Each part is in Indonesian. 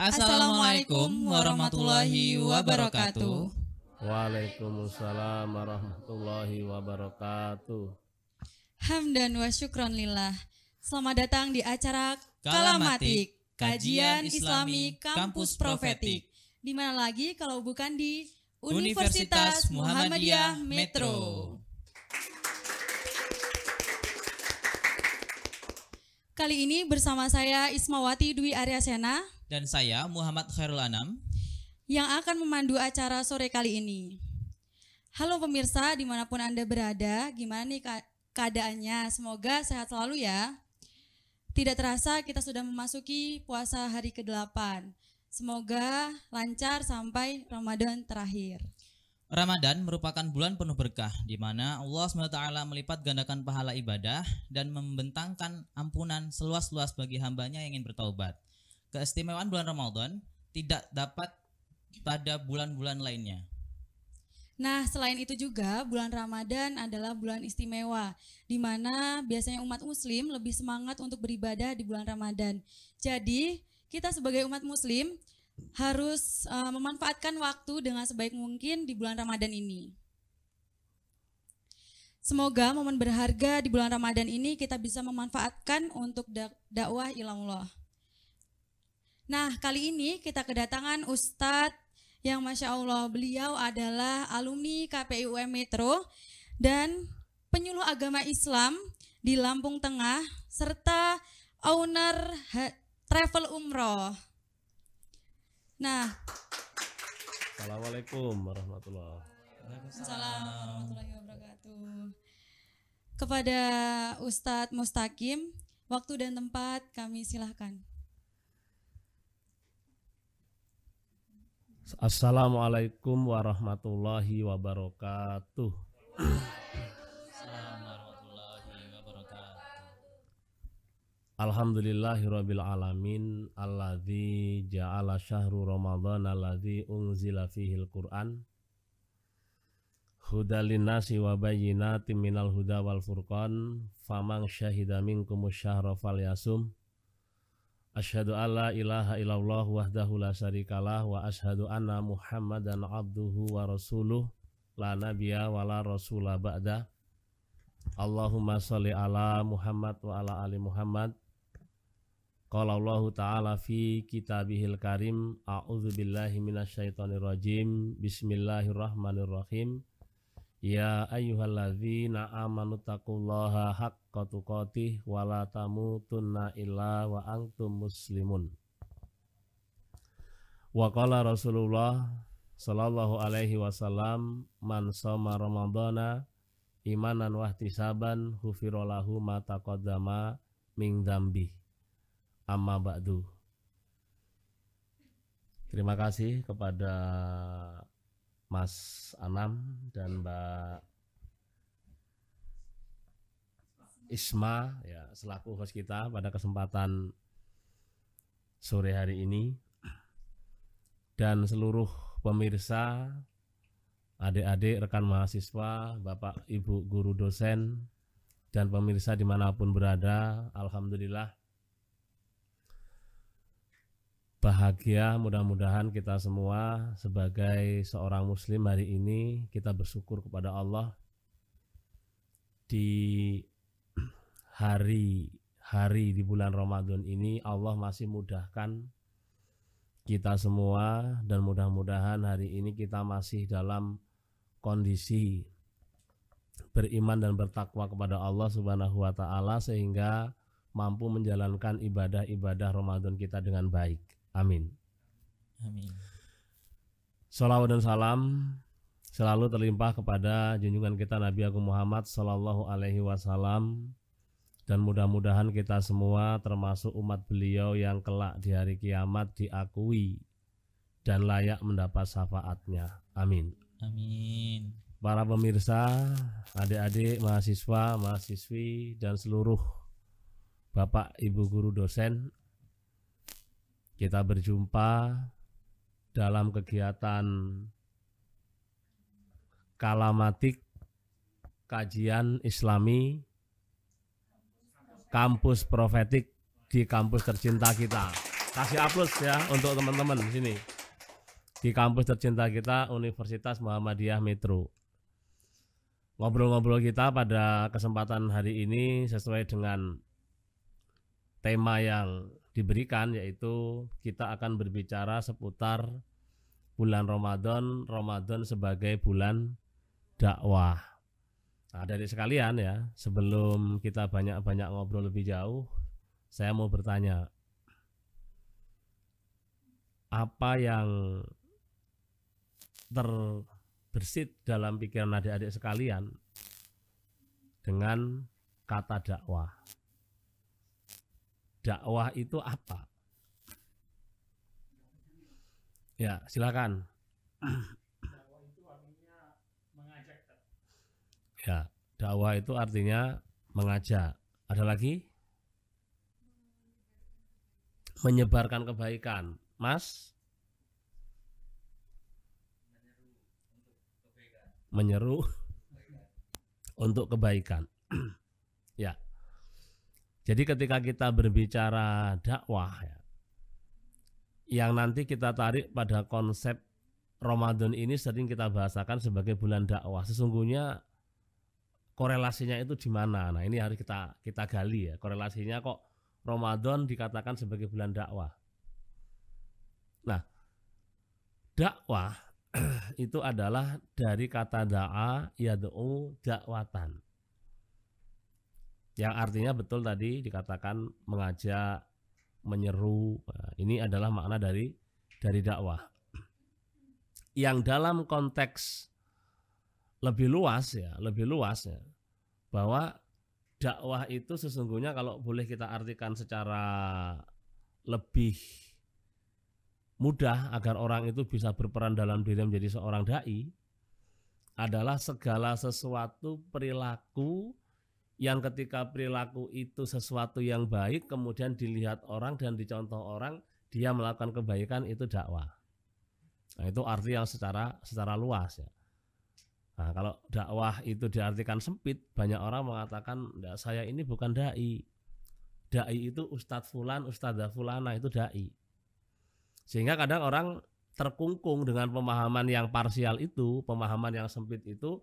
Assalamualaikum warahmatullahi wabarakatuh. Waalaikumsalam warahmatullahi wabarakatuh. Hamdan wa syukron lillah. Selamat datang di acara Kalamatik, kajian Islami Kampus Profetik. Di mana lagi kalau bukan di Universitas Muhammadiyah Metro. Kali ini bersama saya Ismawati Dwi Aryasena dan saya Muhammad Khairul Anam yang akan memandu acara sore kali ini. Halo pemirsa dimanapun Anda berada, gimana nih keadaannya? Semoga sehat selalu ya. Tidak terasa kita sudah memasuki puasa hari ke-8. Semoga lancar sampai Ramadan terakhir. Ramadan merupakan bulan penuh berkah di mana Allah SWT melipat gandakan pahala ibadah dan membentangkan ampunan seluas-luas bagi hambanya yang ingin bertaubat keistimewaan bulan Ramadan tidak dapat pada bulan-bulan lainnya. Nah, selain itu juga bulan Ramadan adalah bulan istimewa di mana biasanya umat muslim lebih semangat untuk beribadah di bulan Ramadan. Jadi, kita sebagai umat muslim harus uh, memanfaatkan waktu dengan sebaik mungkin di bulan Ramadan ini. Semoga momen berharga di bulan Ramadan ini kita bisa memanfaatkan untuk dakwah ilmu Allah. Nah, kali ini kita kedatangan Ustadz yang Masya Allah beliau adalah alumni KPU M Metro dan penyuluh agama Islam di Lampung Tengah serta owner travel umroh. Nah, Assalamualaikum warahmatullahi wabarakatuh. Assalamualaikum warahmatullahi Kepada Ustadz Mustaqim waktu dan tempat kami silahkan. Assalamualaikum warahmatullahi wabarakatuh. Alhamdulillahirabbil alamin alladzi ja'ala syahrur ramadhan alladzi unzila fihil qur'an hudal nasi wa bayyinatin minal huda wal furqan faman syahida minkum syahra falyasum Ashadu an la ilaha illallah wahdahu la syarikalah wa ashadu anna muhammadan abduhu wa rasuluh la nabiya wa la rasulah ba'da Allahumma salli ala Muhammad wa ala ali Muhammad Qala Allah ta'ala fi kitabihil karim A'udzu billahi minasyaitonir rajim Bismillahirrahmanirrahim Ya ayyuhalladzina amanu taqullaha haqqa tuqatih wa la tamutunna illa wa antum muslimun. Wa qala Rasulullah sallallahu alaihi wasallam man shoma ramadhana imanan wahtisaban hufirolahu ma taqaddama min dzambi. Amma ba'du. Terima kasih kepada Mas Anam dan Mbak Isma ya selaku host kita pada kesempatan sore hari ini dan seluruh pemirsa adik-adik rekan mahasiswa bapak ibu guru dosen dan pemirsa dimanapun berada alhamdulillah bahagia mudah-mudahan kita semua sebagai seorang muslim hari ini kita bersyukur kepada Allah di hari hari di bulan Ramadan ini Allah masih mudahkan kita semua dan mudah-mudahan hari ini kita masih dalam kondisi beriman dan bertakwa kepada Allah Subhanahu wa taala sehingga mampu menjalankan ibadah-ibadah Ramadan kita dengan baik. Amin. Amin. Salawat dan salam selalu terlimpah kepada junjungan kita Nabi Agung Muhammad Sallallahu Alaihi Wasallam dan mudah-mudahan kita semua termasuk umat beliau yang kelak di hari kiamat diakui dan layak mendapat syafaatnya. Amin. Amin. Para pemirsa, adik-adik, mahasiswa, mahasiswi, dan seluruh bapak, ibu guru, dosen, kita berjumpa dalam kegiatan kalamatik kajian islami kampus profetik di kampus tercinta kita. Kasih aplaus ya untuk teman-teman di sini. Di kampus tercinta kita Universitas Muhammadiyah Metro. Ngobrol-ngobrol kita pada kesempatan hari ini sesuai dengan tema yang diberikan yaitu kita akan berbicara seputar bulan Ramadan, Ramadan sebagai bulan dakwah. Nah, dari sekalian ya, sebelum kita banyak-banyak ngobrol lebih jauh, saya mau bertanya apa yang terbersit dalam pikiran adik-adik sekalian dengan kata dakwah dakwah itu apa? Ya, silakan. Dakwah itu artinya mengajak. Ya, dakwah itu artinya mengajak. Ada lagi? Menyebarkan kebaikan. Mas? Menyeru untuk kebaikan. Menyeru untuk kebaikan. Jadi ketika kita berbicara dakwah ya, yang nanti kita tarik pada konsep Ramadan ini sering kita bahasakan sebagai bulan dakwah. Sesungguhnya korelasinya itu di mana? Nah, ini harus kita kita gali ya. Korelasinya kok Ramadan dikatakan sebagai bulan dakwah. Nah, dakwah itu adalah dari kata da'a yad'u dakwatan yang artinya betul tadi dikatakan mengajak, menyeru. Eh, ini adalah makna dari dari dakwah. Yang dalam konteks lebih luas ya, lebih luas ya, bahwa dakwah itu sesungguhnya kalau boleh kita artikan secara lebih mudah agar orang itu bisa berperan dalam diri menjadi seorang dai adalah segala sesuatu perilaku yang ketika perilaku itu sesuatu yang baik kemudian dilihat orang dan dicontoh orang dia melakukan kebaikan itu dakwah nah, itu yang secara secara luas ya nah, kalau dakwah itu diartikan sempit banyak orang mengatakan saya ini bukan dai dai itu ustadz fulan ustadzah fulana itu dai sehingga kadang orang terkungkung dengan pemahaman yang parsial itu pemahaman yang sempit itu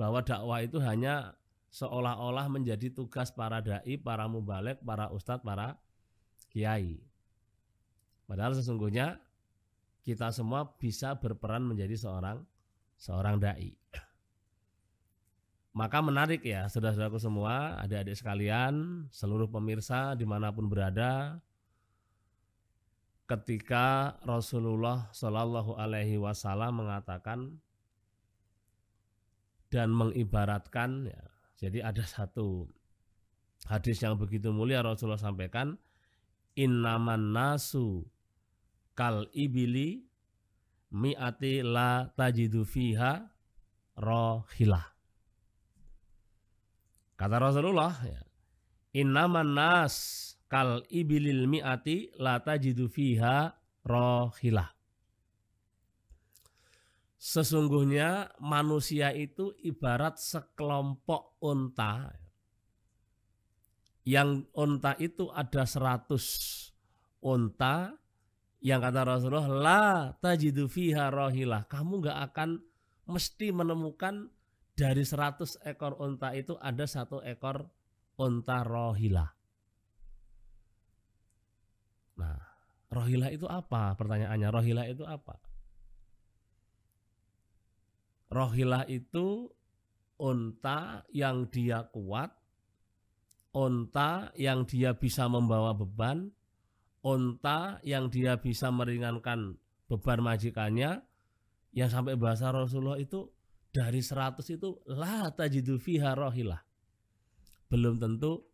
bahwa dakwah itu hanya seolah-olah menjadi tugas para dai, para mubalek, para ustadz, para kiai. Padahal sesungguhnya kita semua bisa berperan menjadi seorang seorang dai. Maka menarik ya saudara-saudaraku semua, adik-adik sekalian, seluruh pemirsa dimanapun berada, ketika Rasulullah Shallallahu Alaihi Wasallam mengatakan dan mengibaratkan ya, jadi ada satu hadis yang begitu mulia Rasulullah sampaikan innaman nasu kal ibili mi'ati la tajidu fiha rohilah. Kata Rasulullah, ya, innaman nas kal ibilil mi'ati la tajidu fiha rohilah. Sesungguhnya manusia itu ibarat sekelompok unta. Yang unta itu ada seratus unta yang kata Rasulullah, La tajidu fiha rohilah. Kamu gak akan mesti menemukan dari seratus ekor unta itu ada satu ekor unta rohilah. Nah, rohilah itu apa? Pertanyaannya, rohilah itu apa? Rohilah itu unta yang dia kuat, unta yang dia bisa membawa beban, unta yang dia bisa meringankan beban majikannya, yang sampai bahasa Rasulullah itu dari 100 itu la tajidu fiha rohilah. Belum tentu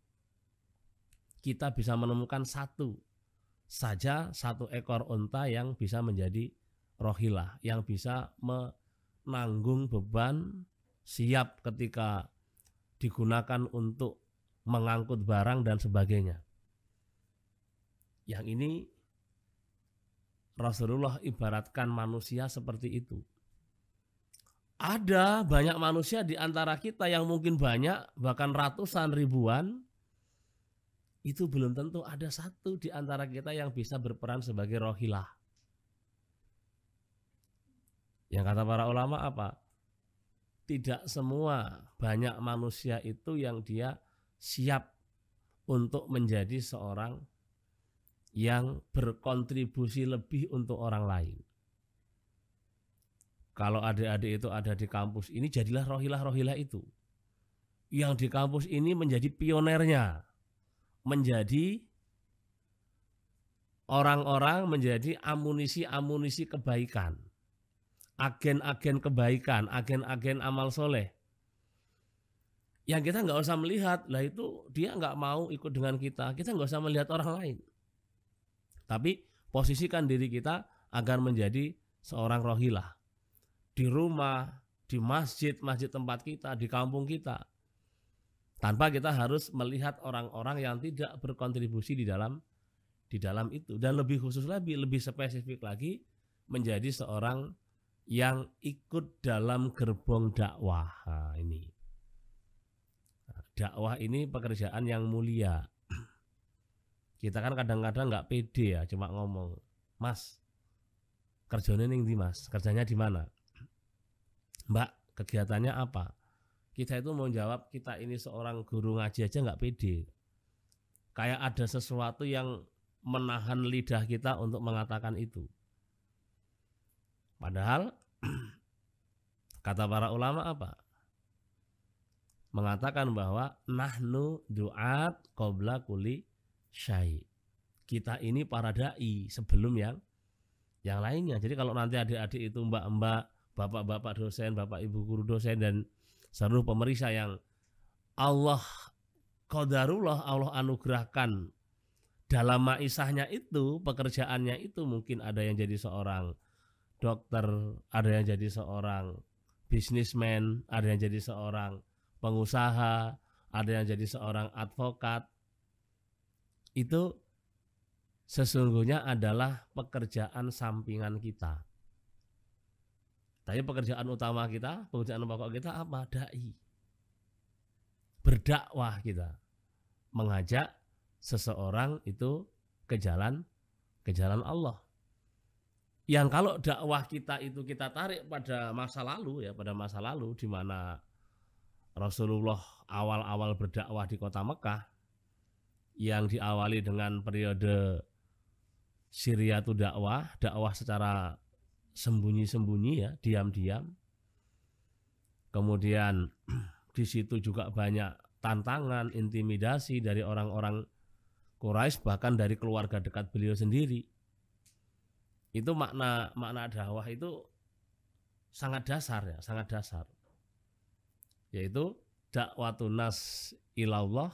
kita bisa menemukan satu saja satu ekor unta yang bisa menjadi rohilah, yang bisa me nanggung beban, siap ketika digunakan untuk mengangkut barang dan sebagainya. Yang ini Rasulullah ibaratkan manusia seperti itu. Ada banyak manusia di antara kita yang mungkin banyak, bahkan ratusan ribuan, itu belum tentu ada satu di antara kita yang bisa berperan sebagai rohilah. Yang kata para ulama apa? Tidak semua banyak manusia itu yang dia siap untuk menjadi seorang yang berkontribusi lebih untuk orang lain. Kalau adik-adik itu ada di kampus ini jadilah rohilah-rohilah itu. Yang di kampus ini menjadi pionernya. Menjadi orang-orang menjadi amunisi-amunisi kebaikan agen-agen kebaikan, agen-agen amal soleh. Yang kita nggak usah melihat, lah itu dia nggak mau ikut dengan kita. Kita nggak usah melihat orang lain. Tapi posisikan diri kita agar menjadi seorang rohilah. Di rumah, di masjid, masjid tempat kita, di kampung kita. Tanpa kita harus melihat orang-orang yang tidak berkontribusi di dalam di dalam itu dan lebih khusus lagi, lebih spesifik lagi menjadi seorang yang ikut dalam gerbong dakwah nah, ini. dakwah ini pekerjaan yang mulia. Kita kan kadang-kadang nggak -kadang pede ya, cuma ngomong, Mas, kerjanya nih di Mas, kerjanya di mana? Mbak, kegiatannya apa? Kita itu mau jawab, kita ini seorang guru ngaji aja nggak pede. Kayak ada sesuatu yang menahan lidah kita untuk mengatakan itu. Padahal Kata para ulama apa? Mengatakan bahwa nahnu du'at qobla kuli syai. Kita ini para dai sebelum yang yang lainnya. Jadi kalau nanti adik-adik itu mbak-mbak, bapak-bapak dosen, bapak ibu guru dosen dan seluruh pemeriksa yang Allah qadarullah Allah anugerahkan dalam maisahnya itu, pekerjaannya itu mungkin ada yang jadi seorang dokter, ada yang jadi seorang bisnismen, ada yang jadi seorang pengusaha, ada yang jadi seorang advokat. Itu sesungguhnya adalah pekerjaan sampingan kita. Tapi pekerjaan utama kita, pekerjaan pokok kita apa? Dai. Berdakwah kita. Mengajak seseorang itu ke jalan ke jalan Allah yang kalau dakwah kita itu kita tarik pada masa lalu ya pada masa lalu di mana Rasulullah awal-awal berdakwah di kota Mekah yang diawali dengan periode Syria itu dakwah, dakwah secara sembunyi-sembunyi ya, diam-diam. Kemudian di situ juga banyak tantangan, intimidasi dari orang-orang Quraisy bahkan dari keluarga dekat beliau sendiri itu makna makna dakwah itu sangat dasar ya, sangat dasar. Yaitu dakwatun nas ilallah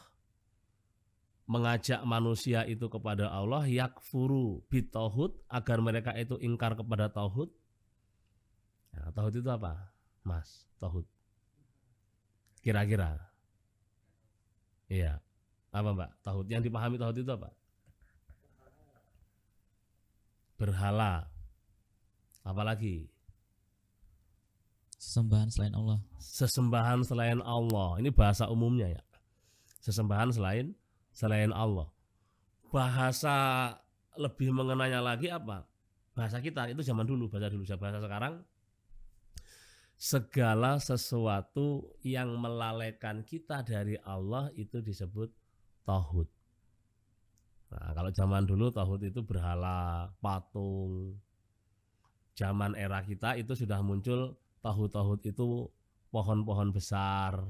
mengajak manusia itu kepada Allah yakfuru bitauhid agar mereka itu ingkar kepada tauhid. Nah, tauhid itu apa? Mas, tauhid. Kira-kira. Iya. Apa, Mbak? Tauhid yang dipahami tauhid itu apa? berhala, apalagi sesembahan selain Allah. Sesembahan selain Allah. Ini bahasa umumnya ya. Sesembahan selain selain Allah. Bahasa lebih mengenanya lagi apa? Bahasa kita itu zaman dulu, bahasa dulu, bahasa sekarang segala sesuatu yang melalaikan kita dari Allah itu disebut tauhid. Nah, kalau zaman dulu tahut itu berhala, patung. Zaman era kita itu sudah muncul tahut-tahut itu pohon-pohon besar,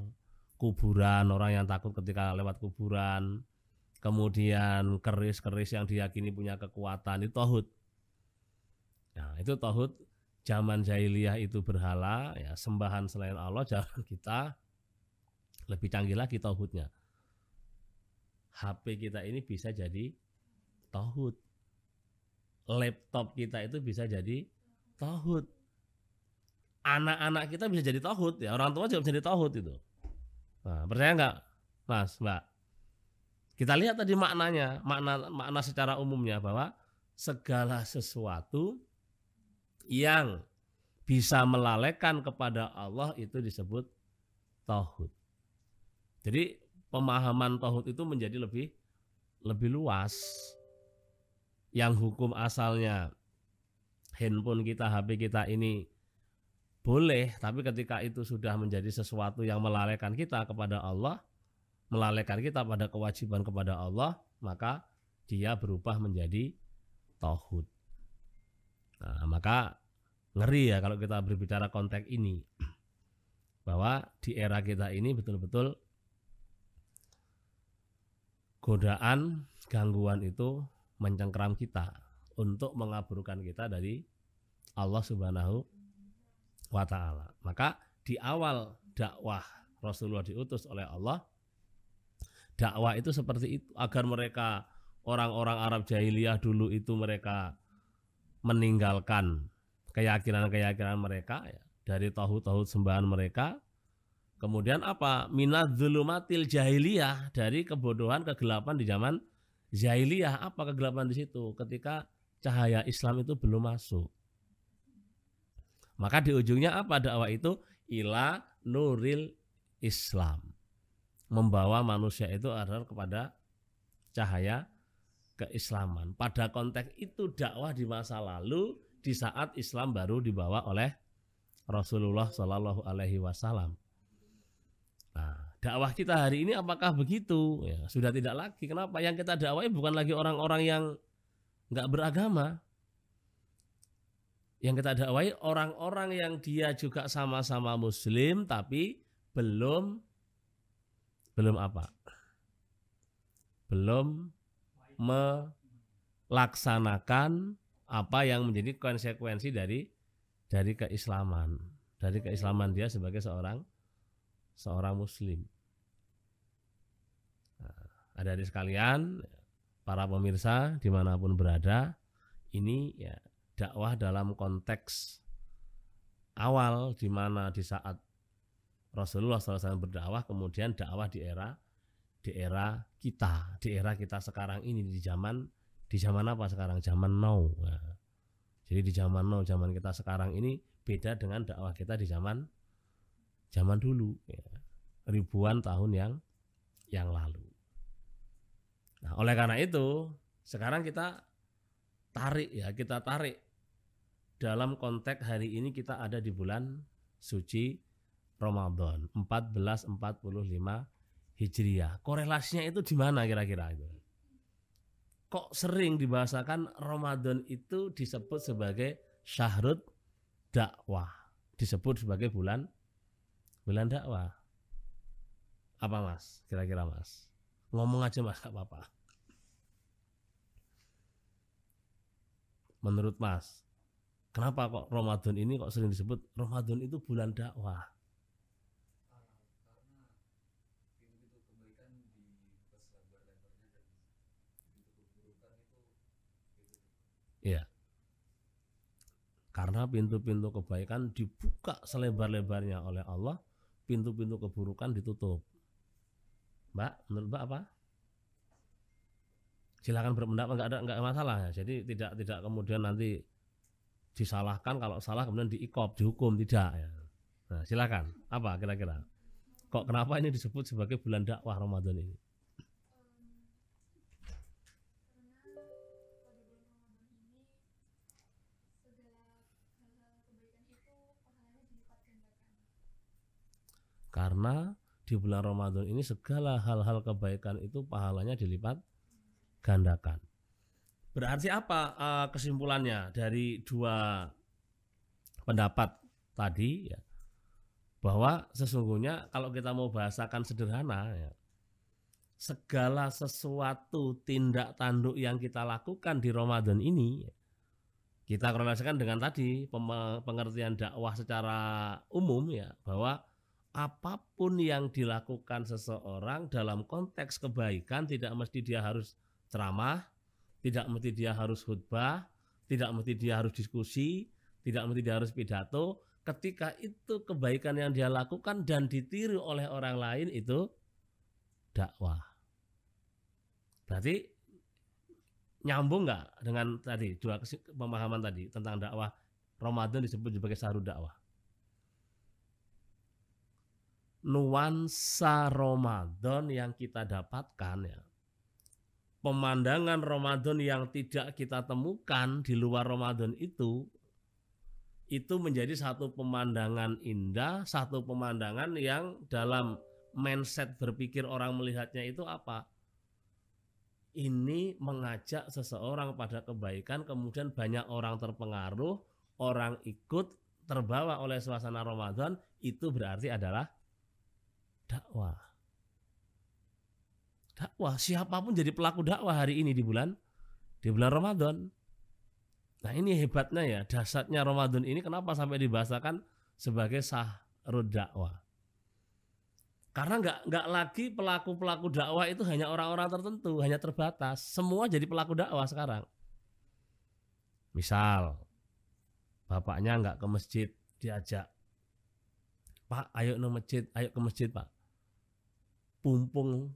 kuburan, orang yang takut ketika lewat kuburan. Kemudian keris-keris yang diyakini punya kekuatan itu tahut. Nah, itu tahut zaman jahiliyah itu berhala, ya sembahan selain Allah, zaman kita lebih canggih lagi tauhidnya. HP kita ini bisa jadi tohut. Laptop kita itu bisa jadi tohut. Anak-anak kita bisa jadi tohut ya. Orang tua juga bisa jadi tohut itu. Nah, percaya nggak, Mas, Mbak? Kita lihat tadi maknanya, makna makna secara umumnya bahwa segala sesuatu yang bisa melalekan kepada Allah itu disebut tohut. Jadi pemahaman tohut itu menjadi lebih lebih luas. Yang hukum asalnya handphone kita, HP kita ini boleh, tapi ketika itu sudah menjadi sesuatu yang melalaikan kita kepada Allah, melalaikan kita pada kewajiban kepada Allah, maka dia berubah menjadi tohut. Nah, maka ngeri ya kalau kita berbicara konteks ini bahwa di era kita ini betul-betul godaan gangguan itu mencengkeram kita untuk mengaburkan kita dari Allah Subhanahu wa taala. Maka di awal dakwah Rasulullah diutus oleh Allah dakwah itu seperti itu agar mereka orang-orang Arab jahiliyah dulu itu mereka meninggalkan keyakinan-keyakinan mereka ya, dari tahu-tahu sembahan mereka Kemudian apa? Minat zulumatil jahiliyah dari kebodohan kegelapan di zaman jahiliyah. Apa kegelapan di situ? Ketika cahaya Islam itu belum masuk. Maka di ujungnya apa dakwah itu? Ila nuril Islam. Membawa manusia itu adalah kepada cahaya keislaman. Pada konteks itu dakwah di masa lalu di saat Islam baru dibawa oleh Rasulullah Shallallahu alaihi wasallam. Nah, dakwah kita hari ini apakah begitu? Ya, sudah tidak lagi. Kenapa? Yang kita dakwai bukan lagi orang-orang yang nggak beragama. Yang kita dakwai orang-orang yang dia juga sama-sama muslim tapi belum belum apa? Belum melaksanakan apa yang menjadi konsekuensi dari dari keislaman, dari keislaman dia sebagai seorang seorang muslim. Nah, ada di sekalian, para pemirsa dimanapun berada, ini ya dakwah dalam konteks awal di mana di saat Rasulullah SAW berdakwah, kemudian dakwah di era di era kita, di era kita sekarang ini di zaman di zaman apa sekarang? Zaman now. Nah, jadi di zaman now, zaman kita sekarang ini beda dengan dakwah kita di zaman zaman dulu ya, ribuan tahun yang yang lalu. Nah, oleh karena itu sekarang kita tarik ya, kita tarik dalam konteks hari ini kita ada di bulan suci Ramadan 1445 Hijriah. Korelasinya itu di mana kira-kira itu? Kok sering dibahasakan Ramadan itu disebut sebagai syahrut dakwah, disebut sebagai bulan bulan dakwah. Apa mas? Kira-kira mas? Ngomong aja mas, gak apa-apa. Menurut mas, kenapa kok Ramadan ini kok sering disebut Ramadan itu bulan dakwah? Ya. Karena pintu-pintu kebaikan dibuka selebar-lebarnya oleh Allah pintu-pintu keburukan ditutup. Mbak, menurut Mbak apa? Silakan berpendapat enggak ada enggak masalah. ya. Jadi tidak tidak kemudian nanti disalahkan kalau salah kemudian diikop dihukum tidak. Ya. Nah, silakan. Apa kira-kira? Kok kenapa ini disebut sebagai bulan dakwah Ramadan ini? Karena di bulan Ramadan ini segala hal-hal kebaikan itu pahalanya dilipat gandakan. Berarti apa uh, kesimpulannya dari dua pendapat tadi ya? Bahwa sesungguhnya kalau kita mau bahasakan sederhana ya, segala sesuatu tindak tanduk yang kita lakukan di Ramadan ini ya, kita korelasikan dengan tadi pengertian dakwah secara umum ya bahwa apapun yang dilakukan seseorang dalam konteks kebaikan tidak mesti dia harus ceramah, tidak mesti dia harus khutbah, tidak mesti dia harus diskusi, tidak mesti dia harus pidato. Ketika itu kebaikan yang dia lakukan dan ditiru oleh orang lain itu dakwah. Berarti nyambung nggak dengan tadi dua pemahaman tadi tentang dakwah Ramadan disebut sebagai sahur dakwah? nuansa Ramadan yang kita dapatkan ya. Pemandangan Ramadan yang tidak kita temukan di luar Ramadan itu itu menjadi satu pemandangan indah, satu pemandangan yang dalam mindset berpikir orang melihatnya itu apa? Ini mengajak seseorang pada kebaikan, kemudian banyak orang terpengaruh, orang ikut terbawa oleh suasana Ramadan, itu berarti adalah dakwah. Dakwah, siapapun jadi pelaku dakwah hari ini di bulan di bulan Ramadan. Nah, ini hebatnya ya, dasarnya Ramadan ini kenapa sampai dibahasakan sebagai roda dakwah. Karena nggak nggak lagi pelaku-pelaku dakwah itu hanya orang-orang tertentu, hanya terbatas. Semua jadi pelaku dakwah sekarang. Misal, bapaknya nggak ke masjid, diajak Pak, ayo ke masjid, ayo ke masjid Pak. Pumpung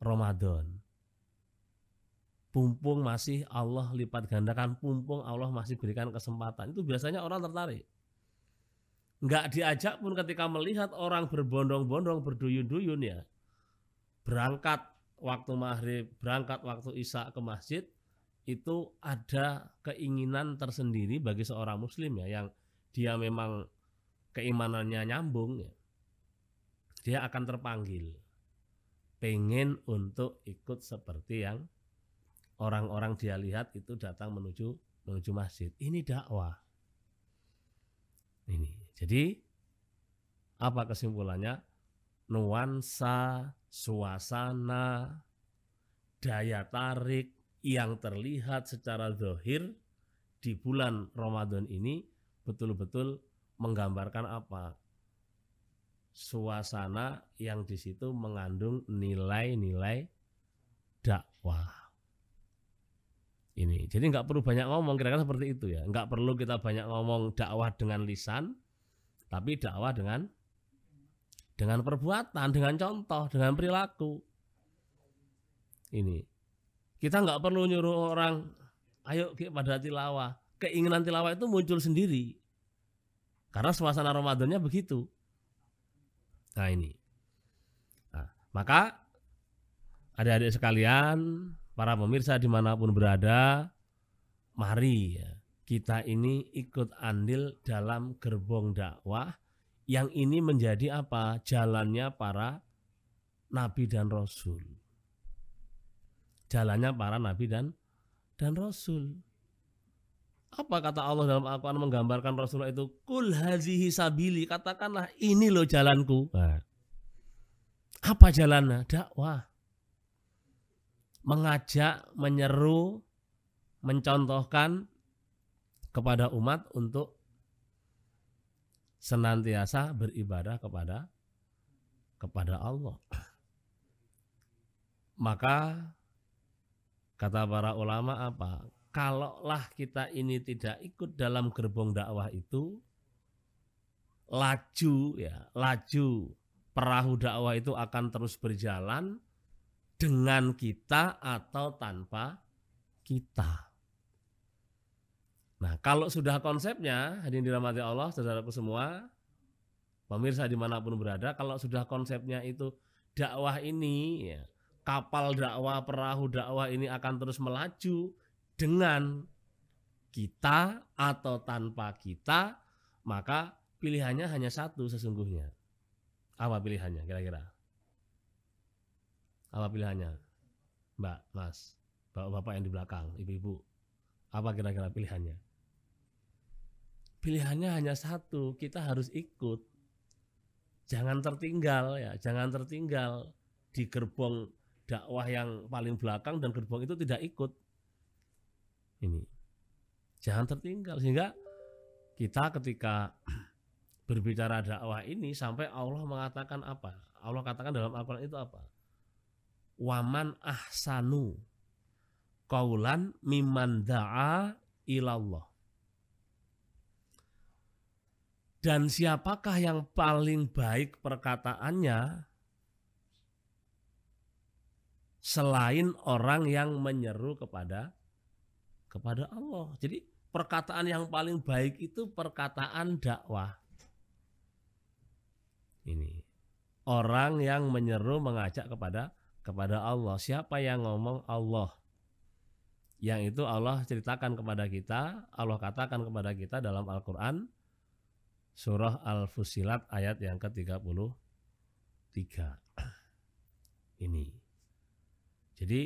Ramadan. Pumpung masih Allah lipat gandakan, pumpung Allah masih berikan kesempatan. Itu biasanya orang tertarik. Enggak diajak pun ketika melihat orang berbondong-bondong, berduyun-duyun ya. Berangkat waktu maghrib, berangkat waktu isya ke masjid, itu ada keinginan tersendiri bagi seorang muslim ya yang dia memang keimanannya nyambung ya. Dia akan terpanggil pengen untuk ikut seperti yang orang-orang dia lihat itu datang menuju menuju masjid. Ini dakwah. Ini. Jadi apa kesimpulannya? Nuansa, suasana, daya tarik yang terlihat secara zohir di bulan Ramadan ini betul-betul menggambarkan apa? suasana yang di situ mengandung nilai-nilai dakwah. Ini, jadi nggak perlu banyak ngomong, kira-kira seperti itu ya. Nggak perlu kita banyak ngomong dakwah dengan lisan, tapi dakwah dengan dengan perbuatan, dengan contoh, dengan perilaku. Ini, kita nggak perlu nyuruh orang, ayo pada tilawah. Keinginan tilawah itu muncul sendiri, karena suasana Ramadannya begitu Nah ini. Nah, maka adik-adik sekalian, para pemirsa dimanapun berada, mari ya, kita ini ikut andil dalam gerbong dakwah yang ini menjadi apa? Jalannya para nabi dan rasul. Jalannya para nabi dan dan rasul. Apa kata Allah dalam Al-Quran menggambarkan Rasulullah itu? Kul hazihi sabili, katakanlah ini loh jalanku. Apa jalannya? Dakwah. Mengajak, menyeru, mencontohkan kepada umat untuk senantiasa beribadah kepada kepada Allah. Maka kata para ulama apa? kalaulah kita ini tidak ikut dalam gerbong dakwah itu, laju ya, laju perahu dakwah itu akan terus berjalan dengan kita atau tanpa kita. Nah, kalau sudah konsepnya, hadirin dirahmati Allah, saudaraku semua, pemirsa dimanapun berada, kalau sudah konsepnya itu dakwah ini, ya, kapal dakwah, perahu dakwah ini akan terus melaju dengan kita atau tanpa kita, maka pilihannya hanya satu sesungguhnya. Apa pilihannya kira-kira? Apa pilihannya? Mbak, Mas, Bapak-bapak yang di belakang, Ibu-ibu. Apa kira-kira pilihannya? Pilihannya hanya satu, kita harus ikut. Jangan tertinggal ya, jangan tertinggal di gerbong dakwah yang paling belakang dan gerbong itu tidak ikut ini jangan tertinggal sehingga kita ketika berbicara dakwah ini sampai Allah mengatakan apa Allah katakan dalam Al-Quran itu apa waman ahsanu kaulan miman da'a ilallah dan siapakah yang paling baik perkataannya selain orang yang menyeru kepada kepada Allah. Jadi perkataan yang paling baik itu perkataan dakwah. Ini orang yang menyeru mengajak kepada kepada Allah. Siapa yang ngomong Allah? Yang itu Allah ceritakan kepada kita, Allah katakan kepada kita dalam Al-Qur'an surah Al-Fusilat ayat yang ke-33. Ini. Jadi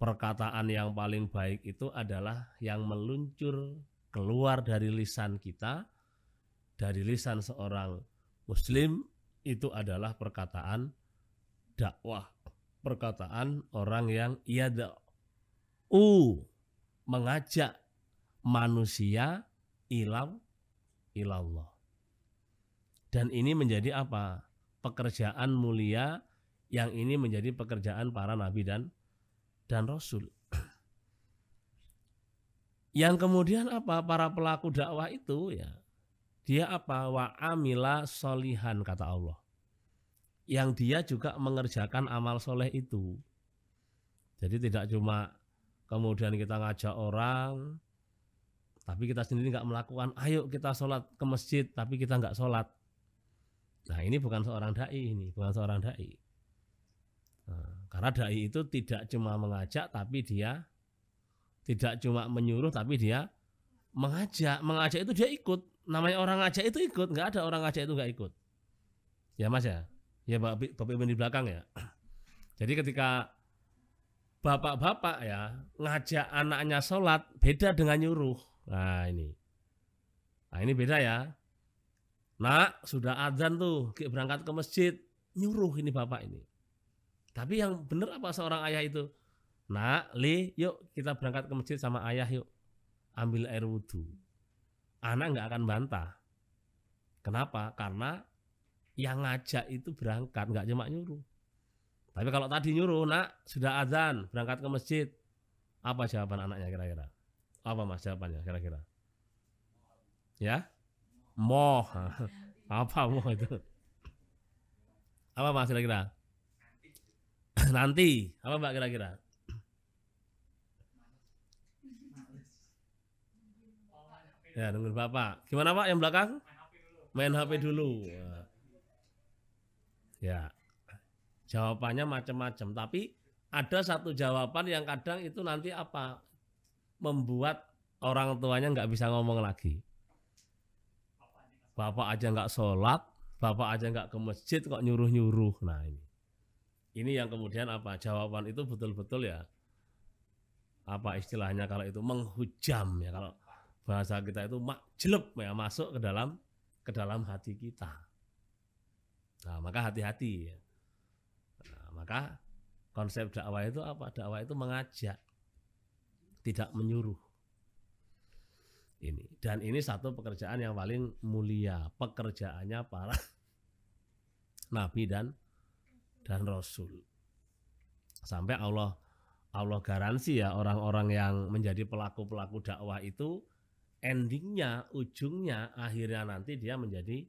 perkataan yang paling baik itu adalah yang meluncur keluar dari lisan kita, dari lisan seorang muslim itu adalah perkataan dakwah, perkataan orang yang ia u mengajak manusia ilam ilallah. Dan ini menjadi apa? Pekerjaan mulia yang ini menjadi pekerjaan para nabi dan dan Rasul. Yang kemudian apa para pelaku dakwah itu ya dia apa wa amila solihan kata Allah. Yang dia juga mengerjakan amal soleh itu. Jadi tidak cuma kemudian kita ngajak orang, tapi kita sendiri nggak melakukan. Ayo kita sholat ke masjid, tapi kita nggak sholat. Nah ini bukan seorang dai ini, bukan seorang dai. Nah, karena dai itu tidak cuma mengajak tapi dia tidak cuma menyuruh tapi dia mengajak. Mengajak itu dia ikut. Namanya orang ngajak itu ikut. Nggak ada orang ngajak itu nggak ikut. Ya mas ya. Ya bapak, bapak ibu di belakang ya. Jadi ketika bapak-bapak ya ngajak anaknya sholat beda dengan nyuruh. Nah ini. Nah ini beda ya. Nak, sudah azan tuh, berangkat ke masjid, nyuruh ini bapak ini. Tapi yang benar apa seorang ayah itu? Nak, Li, yuk kita berangkat ke masjid sama ayah yuk. Ambil air wudhu. Anak nggak akan bantah. Kenapa? Karena yang ngajak itu berangkat, nggak cuma nyuruh. Tapi kalau tadi nyuruh, nak, sudah azan, berangkat ke masjid. Apa jawaban anaknya kira-kira? Apa mas jawabannya kira-kira? Ya? Moh. Apa moh itu? Apa mas kira-kira? nanti apa mbak kira-kira ya nunggu bapak gimana pak yang belakang main HP dulu ya. ya jawabannya macam-macam tapi ada satu jawaban yang kadang itu nanti apa membuat orang tuanya nggak bisa ngomong lagi bapak aja nggak sholat bapak aja nggak ke masjid kok nyuruh nyuruh nah ini ini yang kemudian apa jawaban itu betul-betul ya apa istilahnya kalau itu menghujam ya kalau bahasa kita itu makjelep ya masuk ke dalam ke dalam hati kita. Nah, maka hati-hati ya. Nah, maka konsep dakwah itu apa? Dakwah itu mengajak, tidak menyuruh. Ini dan ini satu pekerjaan yang paling mulia, pekerjaannya para nabi dan dan Rasul. Sampai Allah Allah garansi ya orang-orang yang menjadi pelaku-pelaku dakwah itu endingnya, ujungnya, akhirnya nanti dia menjadi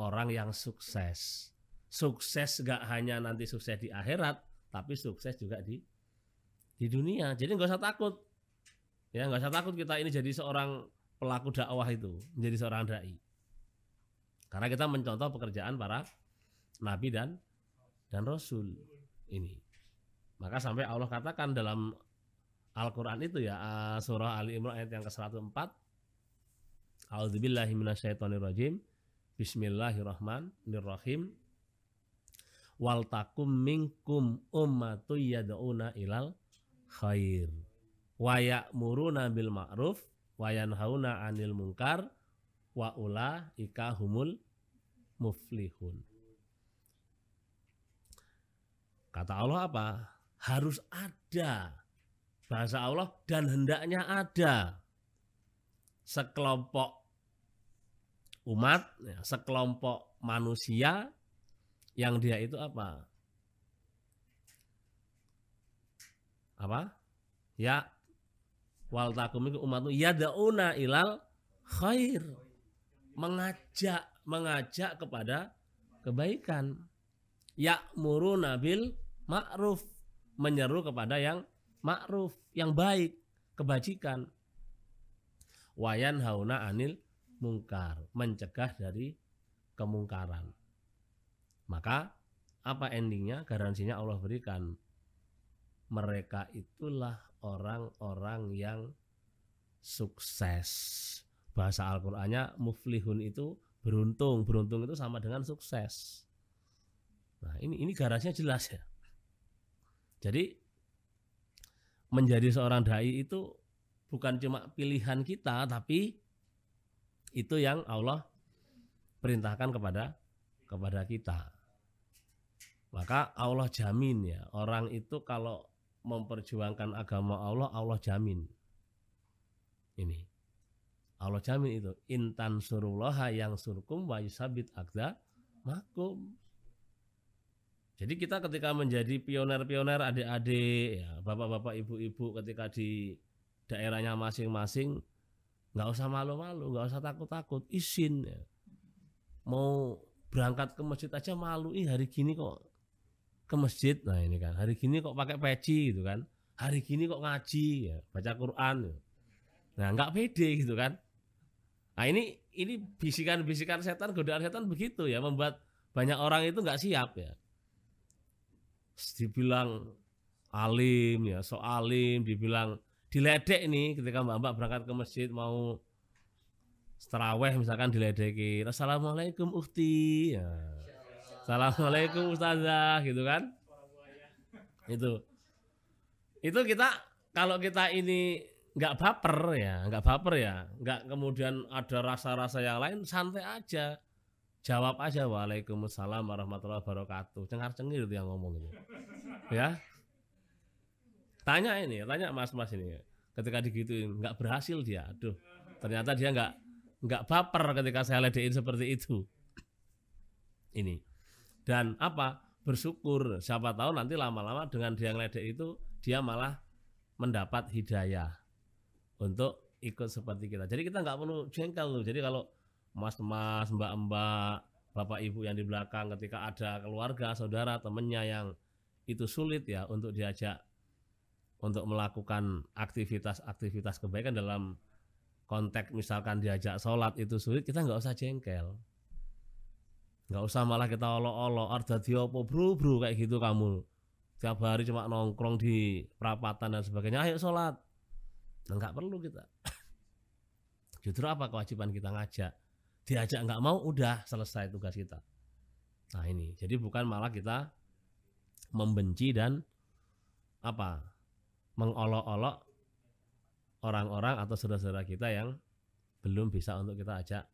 orang yang sukses. Sukses gak hanya nanti sukses di akhirat, tapi sukses juga di di dunia. Jadi nggak usah takut. Ya nggak usah takut kita ini jadi seorang pelaku dakwah itu, menjadi seorang dai. Karena kita mencontoh pekerjaan para nabi dan dan Rasul ini. Maka sampai Allah katakan dalam Al-Quran itu ya eh, surah Ali Imran ayat yang ke-104 A'udzubillahiminasyaitonirrojim minasyaitonirrajim Bismillahirrahmanirrahim Wal takum minkum ummatu yad'una ilal khair wa ya'muruna bil ma'ruf wa yanhauna 'anil munkar wa ika humul muflihun Kata Allah apa? Harus ada. Bahasa Allah dan hendaknya ada. Sekelompok umat, ya, sekelompok manusia yang dia itu apa? Apa? Ya wal takum itu umatmu yadauna ilal khair mengajak mengajak kepada kebaikan ya muru ma'ruf menyeru kepada yang ma'ruf yang baik kebajikan wayan hauna anil mungkar mencegah dari kemungkaran maka apa endingnya garansinya Allah berikan mereka itulah orang-orang yang sukses bahasa Al-Qur'annya muflihun itu beruntung beruntung itu sama dengan sukses nah ini ini garansinya jelas ya jadi menjadi seorang dai itu bukan cuma pilihan kita tapi itu yang Allah perintahkan kepada kepada kita. Maka Allah jamin ya, orang itu kalau memperjuangkan agama Allah, Allah jamin. Ini. Allah jamin itu intan surullah yang surkum wa yusabit akda makum jadi kita ketika menjadi pioner-pioner adik-adik, ya, bapak-bapak, ibu-ibu ketika di daerahnya masing-masing, nggak usah malu-malu, nggak usah takut-takut, izin. Ya. Mau berangkat ke masjid aja malu, ih hari gini kok ke masjid, nah ini kan, hari gini kok pakai peci gitu kan, hari gini kok ngaji, ya, baca Quran, ya. nah nggak pede gitu kan. Nah ini ini bisikan-bisikan setan, godaan setan begitu ya, membuat banyak orang itu nggak siap ya dibilang alim ya so alim dibilang diledek nih ketika mbak-mbak berangkat ke masjid mau Teraweh misalkan diledeki. Assalamualaikum Ufti ya. Assalamualaikum Ustazah gitu kan itu itu kita kalau kita ini nggak baper ya nggak baper ya nggak kemudian ada rasa-rasa yang lain santai aja jawab aja waalaikumsalam warahmatullahi wabarakatuh cengar cengir itu yang ngomong ini ya tanya ini tanya mas mas ini ketika digituin nggak berhasil dia aduh ternyata dia nggak nggak baper ketika saya ledein seperti itu ini dan apa bersyukur siapa tahu nanti lama-lama dengan dia ngeledek itu dia malah mendapat hidayah untuk ikut seperti kita jadi kita nggak perlu jengkel loh jadi kalau mas-mas, mbak-mbak, bapak ibu yang di belakang ketika ada keluarga, saudara, temennya yang itu sulit ya untuk diajak untuk melakukan aktivitas-aktivitas kebaikan dalam konteks misalkan diajak sholat itu sulit, kita nggak usah jengkel. Nggak usah malah kita olok olo arda diopo bro bro kayak gitu kamu. Tiap hari cuma nongkrong di perapatan dan sebagainya, ayo sholat. Nah, nggak perlu kita. Justru apa kewajiban kita ngajak? diajak nggak mau udah selesai tugas kita nah ini jadi bukan malah kita membenci dan apa mengolok-olok orang-orang atau saudara-saudara kita yang belum bisa untuk kita ajak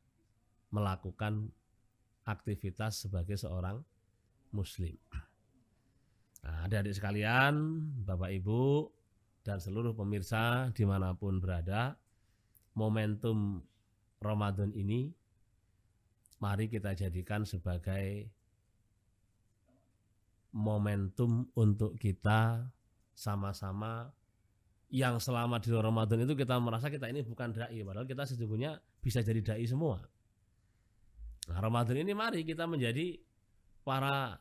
melakukan aktivitas sebagai seorang muslim. Nah, adik-adik sekalian, Bapak Ibu, dan seluruh pemirsa dimanapun berada, momentum Ramadan ini mari kita jadikan sebagai momentum untuk kita sama-sama yang selama di Ramadan itu kita merasa kita ini bukan dai padahal kita sesungguhnya bisa jadi dai semua. Nah, Ramadan ini mari kita menjadi para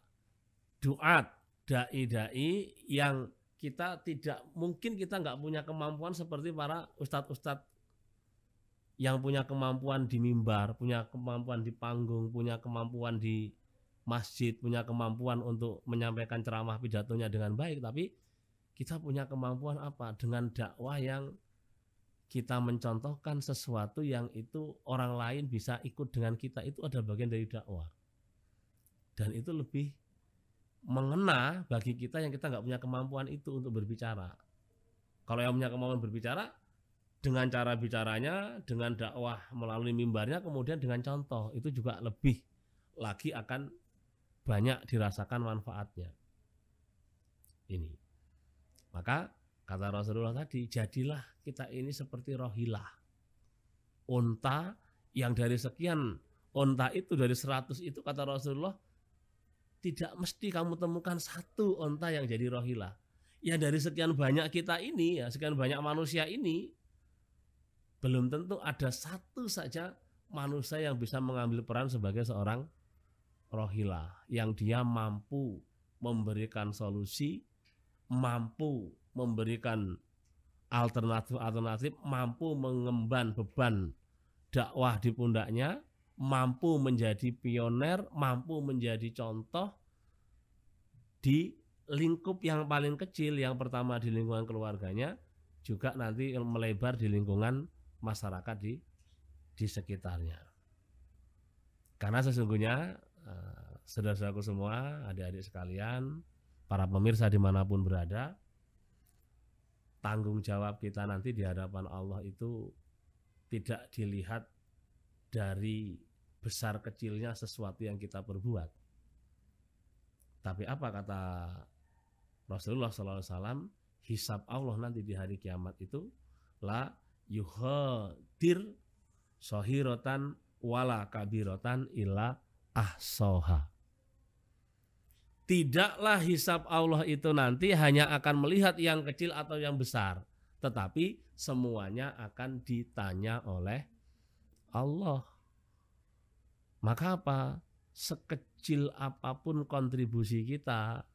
duat dai-dai yang kita tidak mungkin kita nggak punya kemampuan seperti para ustadz-ustadz yang punya kemampuan di mimbar, punya kemampuan di panggung, punya kemampuan di masjid, punya kemampuan untuk menyampaikan ceramah pidatonya dengan baik, tapi kita punya kemampuan apa? Dengan dakwah yang kita mencontohkan sesuatu yang itu orang lain bisa ikut dengan kita itu ada bagian dari dakwah. Dan itu lebih mengena bagi kita yang kita nggak punya kemampuan itu untuk berbicara. Kalau yang punya kemampuan berbicara, dengan cara bicaranya, dengan dakwah melalui mimbarnya, kemudian dengan contoh itu juga lebih lagi akan banyak dirasakan manfaatnya. Ini. Maka kata Rasulullah tadi, jadilah kita ini seperti rohilah. Unta yang dari sekian unta itu dari seratus itu kata Rasulullah tidak mesti kamu temukan satu unta yang jadi rohilah. Ya dari sekian banyak kita ini, ya sekian banyak manusia ini, belum tentu ada satu saja manusia yang bisa mengambil peran sebagai seorang rohila yang dia mampu memberikan solusi, mampu memberikan alternatif-alternatif, mampu mengemban beban dakwah di pundaknya, mampu menjadi pioner, mampu menjadi contoh di lingkup yang paling kecil, yang pertama di lingkungan keluarganya, juga nanti melebar di lingkungan masyarakat di di sekitarnya. Karena sesungguhnya eh, saudara-saudaraku semua, adik-adik sekalian, para pemirsa dimanapun berada, tanggung jawab kita nanti di hadapan Allah itu tidak dilihat dari besar kecilnya sesuatu yang kita perbuat. Tapi apa kata Rasulullah SAW? Hisab Allah nanti di hari kiamat itu la yuhadir sohirotan wala kabirotan ila ahsoha. Tidaklah hisap Allah itu nanti hanya akan melihat yang kecil atau yang besar. Tetapi semuanya akan ditanya oleh Allah. Maka apa? Sekecil apapun kontribusi kita,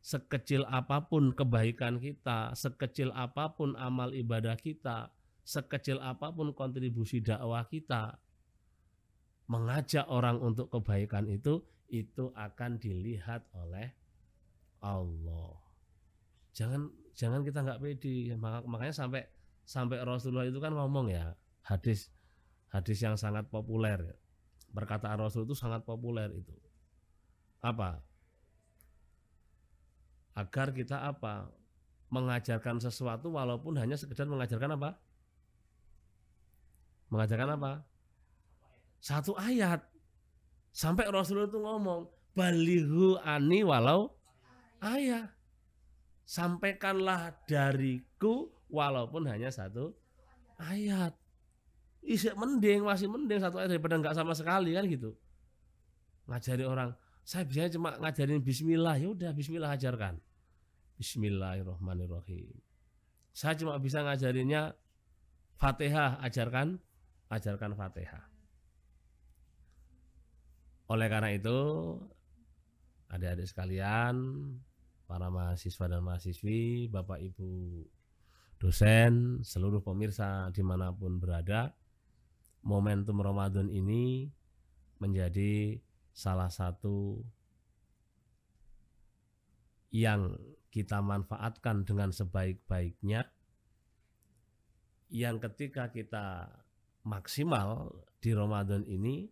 sekecil apapun kebaikan kita, sekecil apapun amal ibadah kita, sekecil apapun kontribusi dakwah kita mengajak orang untuk kebaikan itu itu akan dilihat oleh Allah. Jangan jangan kita nggak pede makanya sampai sampai Rasulullah itu kan ngomong ya hadis hadis yang sangat populer perkataan Rasul itu sangat populer itu apa agar kita apa mengajarkan sesuatu walaupun hanya sekedar mengajarkan apa mengajarkan apa? Satu ayat. Sampai Rasulullah itu ngomong, balihu ani walau ayat. Sampaikanlah dariku walaupun hanya satu ayat. isi mending, masih mending satu ayat daripada nggak sama sekali kan gitu. Ngajari orang, saya biasanya cuma ngajarin bismillah, ya udah bismillah ajarkan. Bismillahirrahmanirrahim. Saya cuma bisa ngajarinnya Fatihah ajarkan ajarkan Fatihah. Oleh karena itu, adik-adik sekalian, para mahasiswa dan mahasiswi, Bapak Ibu dosen, seluruh pemirsa dimanapun berada, momentum Ramadan ini menjadi salah satu yang kita manfaatkan dengan sebaik-baiknya yang ketika kita maksimal di Ramadan ini,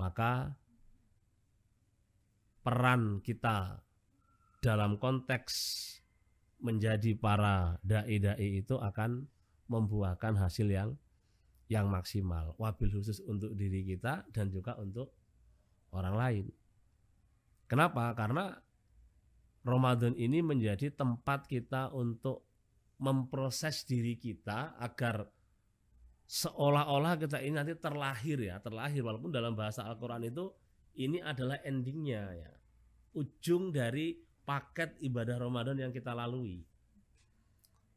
maka peran kita dalam konteks menjadi para dai-dai itu akan membuahkan hasil yang yang maksimal wabil khusus untuk diri kita dan juga untuk orang lain. Kenapa? Karena Ramadan ini menjadi tempat kita untuk memproses diri kita agar seolah-olah kita ini nanti terlahir ya, terlahir walaupun dalam bahasa Al-Qur'an itu ini adalah endingnya ya. Ujung dari paket ibadah Ramadan yang kita lalui.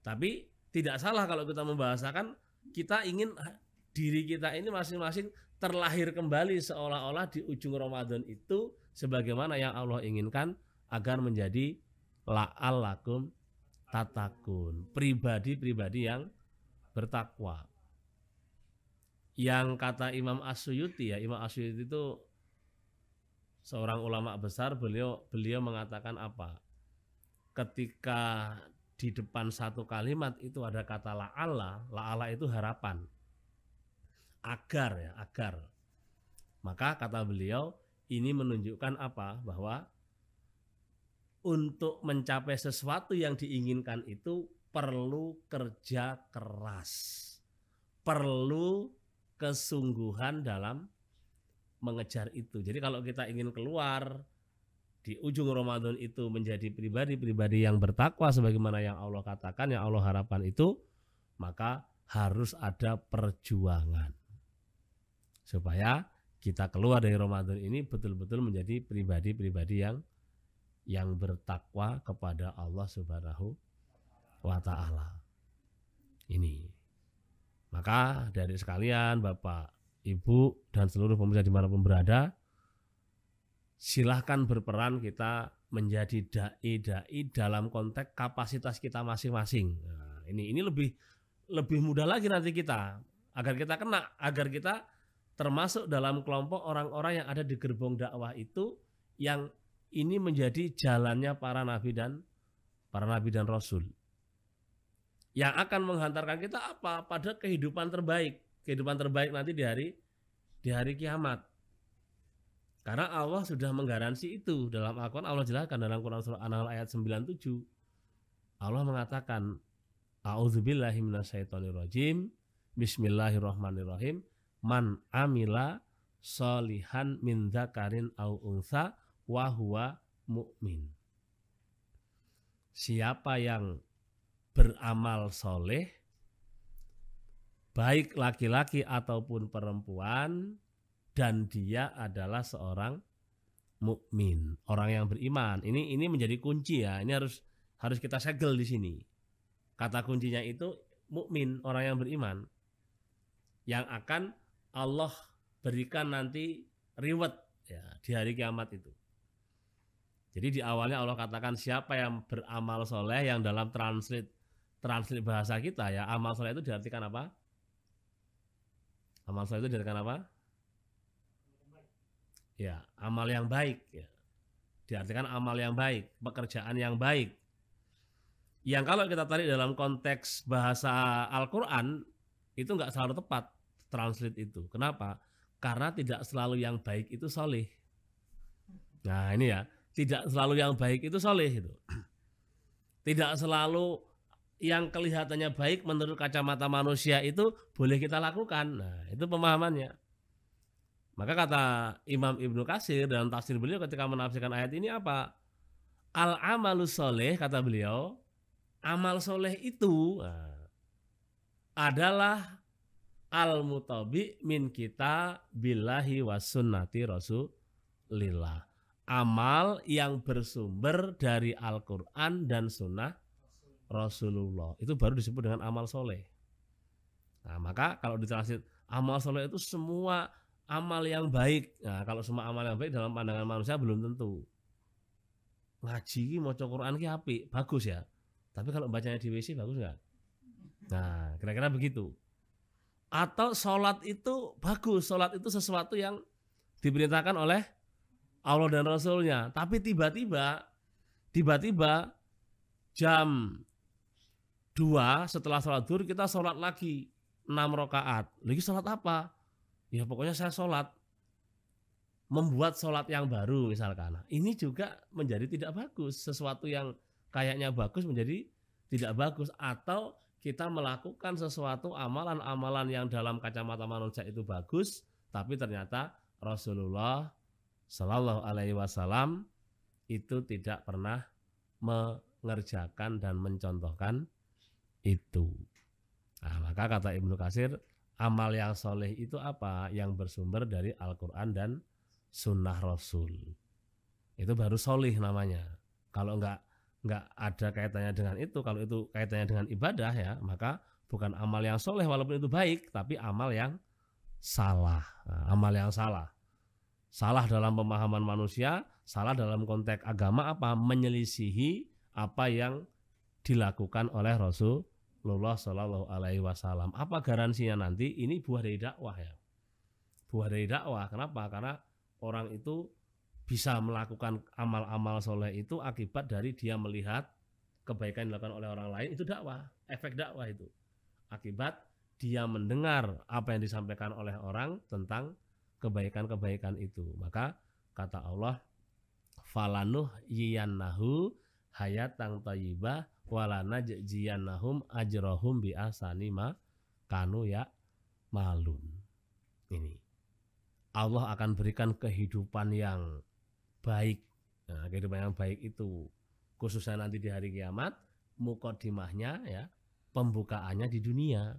Tapi tidak salah kalau kita membahasakan kita ingin eh, diri kita ini masing-masing terlahir kembali seolah-olah di ujung Ramadan itu sebagaimana yang Allah inginkan agar menjadi la'alakum tatakun, pribadi-pribadi yang bertakwa yang kata Imam Asyuyuti ya Imam Asyuyuti itu seorang ulama besar beliau beliau mengatakan apa ketika di depan satu kalimat itu ada kata la la la'ala itu harapan agar ya agar maka kata beliau ini menunjukkan apa bahwa untuk mencapai sesuatu yang diinginkan itu perlu kerja keras perlu kesungguhan dalam mengejar itu. Jadi kalau kita ingin keluar di ujung Ramadan itu menjadi pribadi-pribadi yang bertakwa sebagaimana yang Allah katakan, yang Allah harapkan itu, maka harus ada perjuangan. Supaya kita keluar dari Ramadan ini betul-betul menjadi pribadi-pribadi yang yang bertakwa kepada Allah Subhanahu wa taala. Ini maka dari sekalian Bapak, Ibu, dan seluruh pemirsa dimanapun berada, silahkan berperan kita menjadi dai-dai dalam konteks kapasitas kita masing-masing. Nah, ini ini lebih lebih mudah lagi nanti kita agar kita kena, agar kita termasuk dalam kelompok orang-orang yang ada di gerbong dakwah itu yang ini menjadi jalannya para nabi dan para nabi dan rasul yang akan menghantarkan kita apa pada kehidupan terbaik kehidupan terbaik nanti di hari di hari kiamat karena Allah sudah menggaransi itu dalam Al-Quran Allah jelaskan dalam Quran surah An-Nahl ayat 97 Allah mengatakan A'udzubillahi minasyaitonirrajim Bismillahirrahmanirrahim Man amila solihan min zakarin au unsa wa mu'min Siapa yang beramal soleh, baik laki-laki ataupun perempuan, dan dia adalah seorang mukmin, orang yang beriman. Ini ini menjadi kunci ya. Ini harus harus kita segel di sini. Kata kuncinya itu mukmin, orang yang beriman, yang akan Allah berikan nanti reward ya, di hari kiamat itu. Jadi di awalnya Allah katakan siapa yang beramal soleh yang dalam translate translate bahasa kita ya amal soleh itu diartikan apa? Amal soleh itu diartikan apa? Ya amal yang baik. Ya. Diartikan amal yang baik, pekerjaan yang baik. Yang kalau kita tarik dalam konteks bahasa Al-Quran itu nggak selalu tepat translate itu. Kenapa? Karena tidak selalu yang baik itu soleh. Nah ini ya, tidak selalu yang baik itu soleh itu. Tidak selalu yang kelihatannya baik menurut kacamata manusia itu boleh kita lakukan. Nah, itu pemahamannya. Maka kata Imam Ibnu Kasir dalam tafsir beliau ketika menafsirkan ayat ini apa? Al amalu soleh kata beliau, amal soleh itu nah, adalah al mutabi min kita billahi wasunnati rasulillah. Amal yang bersumber dari Al-Quran dan sunnah Rasulullah. Itu baru disebut dengan amal soleh. Nah, maka kalau ditransit amal soleh itu semua amal yang baik. Nah, kalau semua amal yang baik dalam pandangan manusia belum tentu. Ngaji ki maca Quran ki apik, bagus ya. Tapi kalau bacanya di WC bagus nggak? Nah, kira-kira begitu. Atau sholat itu bagus, sholat itu sesuatu yang diberitakan oleh Allah dan Rasulnya. Tapi tiba-tiba, tiba-tiba jam dua setelah sholat dur kita sholat lagi enam rokaat lagi sholat apa ya pokoknya saya sholat membuat sholat yang baru misalkan ini juga menjadi tidak bagus sesuatu yang kayaknya bagus menjadi tidak bagus atau kita melakukan sesuatu amalan-amalan yang dalam kacamata manusia itu bagus tapi ternyata Rasulullah Shallallahu Alaihi Wasallam itu tidak pernah mengerjakan dan mencontohkan itu. Nah, maka kata Ibnu Kasir, amal yang soleh itu apa? Yang bersumber dari Al-Quran dan Sunnah Rasul. Itu baru soleh namanya. Kalau enggak, enggak ada kaitannya dengan itu, kalau itu kaitannya dengan ibadah ya, maka bukan amal yang soleh walaupun itu baik, tapi amal yang salah. Nah, amal yang salah. Salah dalam pemahaman manusia, salah dalam konteks agama apa? Menyelisihi apa yang dilakukan oleh Rasul Rasulullah Shallallahu Alaihi Wasallam. Apa garansinya nanti? Ini buah dari dakwah ya. Buah dari dakwah. Kenapa? Karena orang itu bisa melakukan amal-amal soleh itu akibat dari dia melihat kebaikan dilakukan oleh orang lain itu dakwah, efek dakwah itu. Akibat dia mendengar apa yang disampaikan oleh orang tentang kebaikan-kebaikan itu. Maka kata Allah, falanuh yiyannahu hayatang tayyibah walana ajrohum bi asani ma kanu ya malun. Ini. Allah akan berikan kehidupan yang baik. Nah, kehidupan yang baik itu khususnya nanti di hari kiamat mukodimahnya ya pembukaannya di dunia.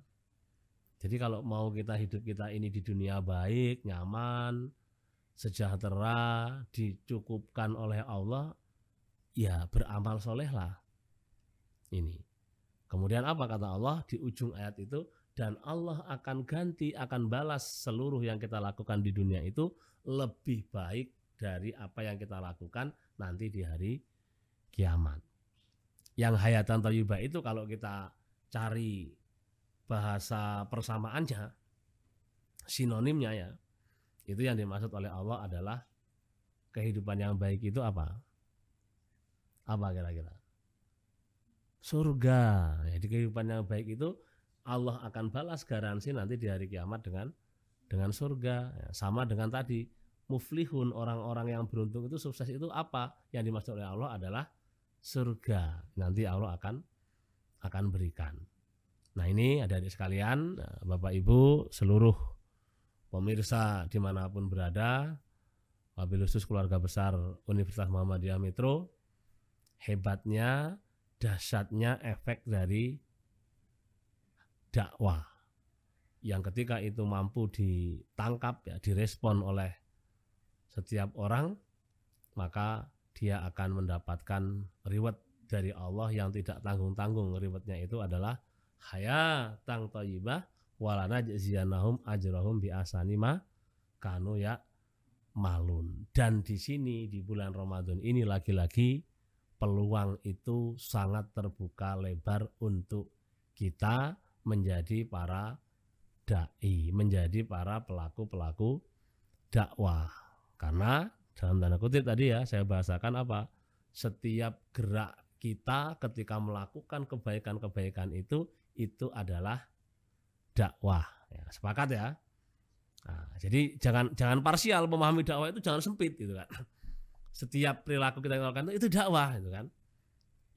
Jadi kalau mau kita hidup kita ini di dunia baik, nyaman, sejahtera, dicukupkan oleh Allah, ya beramal soleh lah ini. Kemudian apa kata Allah di ujung ayat itu? Dan Allah akan ganti, akan balas seluruh yang kita lakukan di dunia itu lebih baik dari apa yang kita lakukan nanti di hari kiamat. Yang hayatan toyibah itu kalau kita cari bahasa persamaannya, sinonimnya ya, itu yang dimaksud oleh Allah adalah kehidupan yang baik itu apa? Apa kira-kira? surga. Jadi nah, kehidupan yang baik itu Allah akan balas garansi nanti di hari kiamat dengan dengan surga. Ya, sama dengan tadi muflihun orang-orang yang beruntung itu sukses itu apa? Yang dimaksud oleh Allah adalah surga. Nanti Allah akan akan berikan. Nah ini ada di sekalian, Bapak Ibu, seluruh pemirsa dimanapun berada, Wabil khusus keluarga besar Universitas Muhammadiyah Metro, hebatnya dahsyatnya efek dari dakwah yang ketika itu mampu ditangkap ya direspon oleh setiap orang maka dia akan mendapatkan reward dari Allah yang tidak tanggung-tanggung rewardnya itu adalah haya tang toyibah walana jaziyanahum ajrohum bi asanima kanu ya malun dan di sini di bulan Ramadan ini lagi-lagi peluang itu sangat terbuka lebar untuk kita menjadi para dai, menjadi para pelaku-pelaku dakwah. Karena dalam tanda kutip tadi ya saya bahasakan apa? Setiap gerak kita ketika melakukan kebaikan-kebaikan itu itu adalah dakwah. Ya, sepakat ya? Nah, jadi jangan jangan parsial memahami dakwah itu jangan sempit gitu kan setiap perilaku kita lakukan itu dakwah gitu kan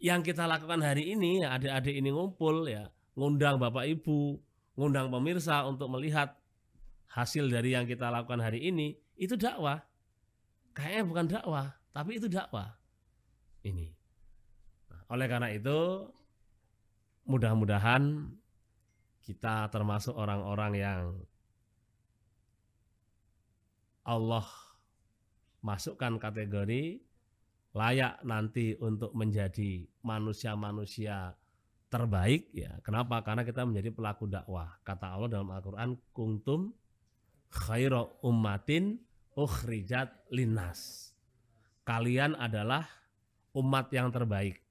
yang kita lakukan hari ini ya adik-adik ini ngumpul ya ngundang bapak ibu ngundang pemirsa untuk melihat hasil dari yang kita lakukan hari ini itu dakwah kayaknya bukan dakwah tapi itu dakwah ini nah, oleh karena itu mudah-mudahan kita termasuk orang-orang yang Allah masukkan kategori layak nanti untuk menjadi manusia-manusia terbaik ya. Kenapa? Karena kita menjadi pelaku dakwah. Kata Allah dalam Al-Qur'an, "Kuntum khaira ummatin ukhrijat linas." Kalian adalah umat yang terbaik.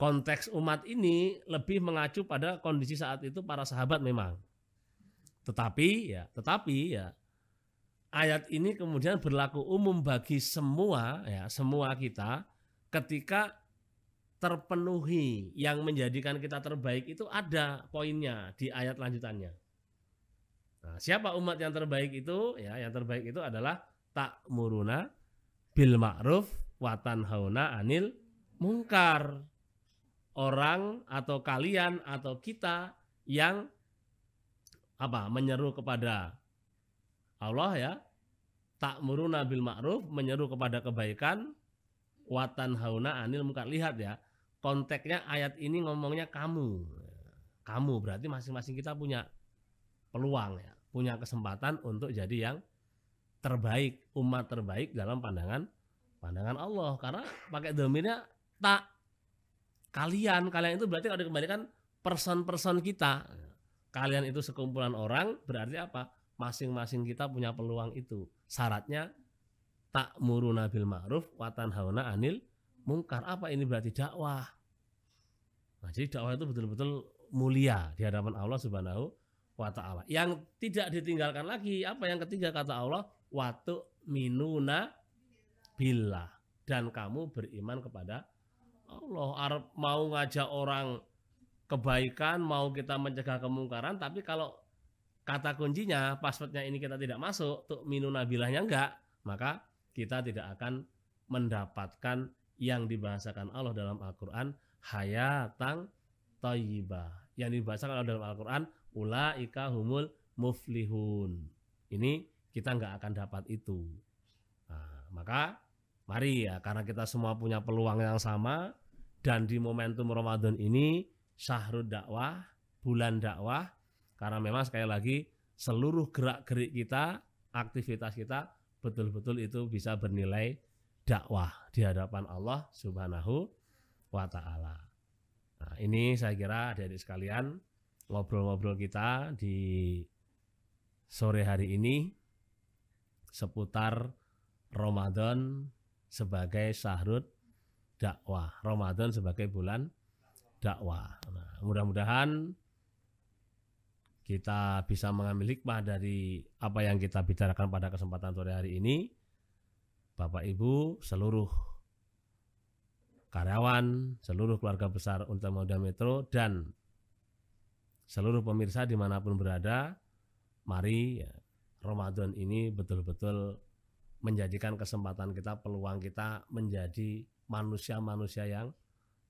Konteks umat ini lebih mengacu pada kondisi saat itu para sahabat memang. Tetapi ya, tetapi ya ayat ini kemudian berlaku umum bagi semua ya semua kita ketika terpenuhi yang menjadikan kita terbaik itu ada poinnya di ayat lanjutannya. Nah, siapa umat yang terbaik itu? Ya, yang terbaik itu adalah tak muruna bil ma'ruf watan hauna anil mungkar. Orang atau kalian atau kita yang apa? menyeru kepada Allah ya tak ta'muruna bil ma'ruf menyeru kepada kebaikan watan hauna anil muka lihat ya konteksnya ayat ini ngomongnya kamu kamu berarti masing-masing kita punya peluang ya punya kesempatan untuk jadi yang terbaik umat terbaik dalam pandangan pandangan Allah karena pakai domirnya tak kalian kalian itu berarti kalau dikembalikan person-person kita kalian itu sekumpulan orang berarti apa masing-masing kita punya peluang itu. Syaratnya tak muru nabil ma'ruf watan hauna anil mungkar. Apa ini berarti dakwah? Nah, jadi dakwah itu betul-betul mulia di hadapan Allah Subhanahu wa taala. Yang tidak ditinggalkan lagi apa yang ketiga kata Allah watu minuna bila dan kamu beriman kepada Allah. Arab mau ngajak orang kebaikan, mau kita mencegah kemungkaran, tapi kalau kata kuncinya passwordnya ini kita tidak masuk, untuk minu nabilahnya enggak, maka kita tidak akan mendapatkan yang dibahasakan Allah dalam Al-Quran hayatang tayyibah. Yang dibahasakan Allah dalam Al-Quran ulaika humul muflihun. Ini kita enggak akan dapat itu. Nah, maka mari ya karena kita semua punya peluang yang sama dan di momentum Ramadan ini syahrud dakwah, bulan dakwah, karena memang sekali lagi seluruh gerak-gerik kita, aktivitas kita betul-betul itu bisa bernilai dakwah di hadapan Allah Subhanahu wa taala. Nah, ini saya kira dari sekalian ngobrol-ngobrol kita di sore hari ini seputar Ramadan sebagai sahrut dakwah, Ramadan sebagai bulan dakwah. Nah, mudah-mudahan kita bisa mengambil hikmah dari apa yang kita bicarakan pada kesempatan sore hari ini. Bapak Ibu, seluruh karyawan, seluruh keluarga besar untuk Moda Metro, dan seluruh pemirsa dimanapun berada, mari Ramadan ini betul-betul menjadikan kesempatan kita, peluang kita menjadi manusia-manusia yang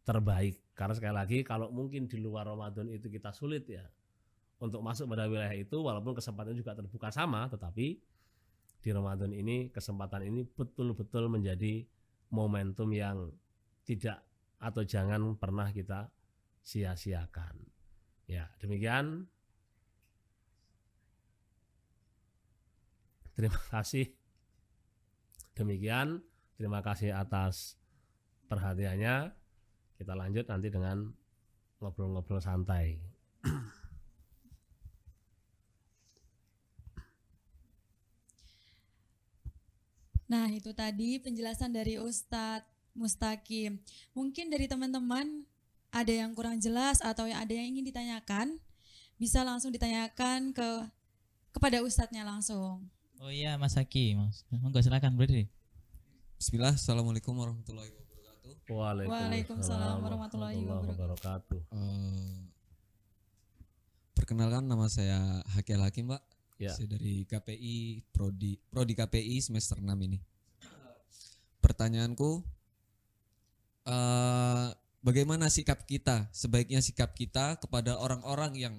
terbaik. Karena sekali lagi kalau mungkin di luar Ramadan itu kita sulit ya, untuk masuk pada wilayah itu walaupun kesempatan juga terbuka sama tetapi di Ramadan ini kesempatan ini betul-betul menjadi momentum yang tidak atau jangan pernah kita sia-siakan. Ya, demikian. Terima kasih. Demikian, terima kasih atas perhatiannya. Kita lanjut nanti dengan ngobrol-ngobrol santai. Nah, itu tadi penjelasan dari Ustadz Mustaqim. Mungkin dari teman-teman ada yang kurang jelas atau yang ada yang ingin ditanyakan, bisa langsung ditanyakan ke kepada ustadznya langsung. Oh iya, Mas Haki Mas. Monggo silakan, berdiri Bismillah, Assalamualaikum warahmatullahi wabarakatuh. Waalaikumsalam, Waalaikumsalam warahmatullahi wabarakatuh. Eh, perkenalkan nama saya Haki Al Hakim, Pak. Ya. Saya dari KPI prodi prodi KPI semester 6 ini. Pertanyaanku uh, bagaimana sikap kita? Sebaiknya sikap kita kepada orang-orang yang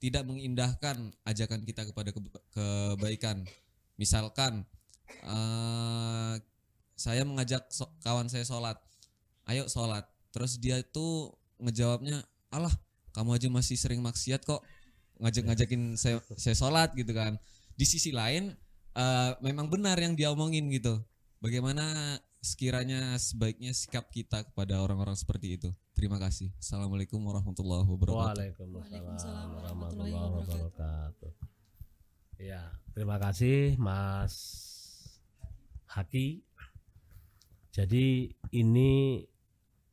tidak mengindahkan ajakan kita kepada kebaikan. Misalkan uh, saya mengajak so kawan saya sholat, ayo sholat. Terus dia itu ngejawabnya, Allah kamu aja masih sering maksiat kok ngajak-ngajakin saya, saya sholat gitu kan. Di sisi lain uh, memang benar yang dia omongin gitu. Bagaimana sekiranya sebaiknya sikap kita kepada orang-orang seperti itu. Terima kasih. Assalamualaikum warahmatullahi wabarakatuh. Waalaikumsalam, warahmatullahi wabarakatuh. Ya, terima kasih Mas Haki. Jadi ini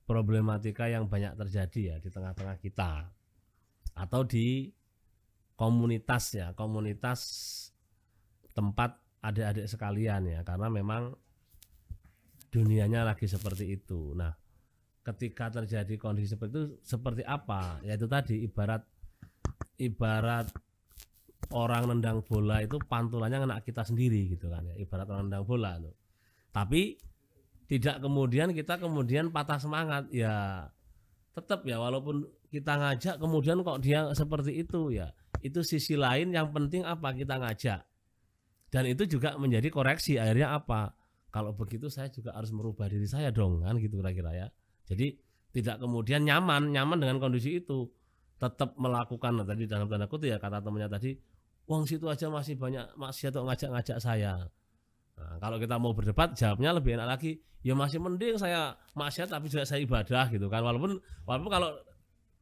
problematika yang banyak terjadi ya di tengah-tengah kita atau di Komunitas ya, komunitas tempat adik-adik sekalian ya, karena memang dunianya lagi seperti itu. Nah, ketika terjadi kondisi seperti itu seperti apa? Yaitu tadi ibarat ibarat orang nendang bola itu pantulannya kena kita sendiri gitu kan ya. Ibarat orang nendang bola tuh. Tapi tidak kemudian kita kemudian patah semangat ya tetap ya walaupun kita ngajak kemudian kok dia seperti itu ya itu sisi lain yang penting apa kita ngajak dan itu juga menjadi koreksi akhirnya apa kalau begitu saya juga harus merubah diri saya dong kan gitu kira-kira ya jadi tidak kemudian nyaman nyaman dengan kondisi itu tetap melakukan nah, tadi dalam tanda kutip ya kata temannya tadi uang situ aja masih banyak masih atau ngajak-ngajak saya Nah, kalau kita mau berdebat jawabnya lebih enak lagi. Ya masih mending saya maksiat tapi juga saya ibadah gitu kan. Walaupun walaupun kalau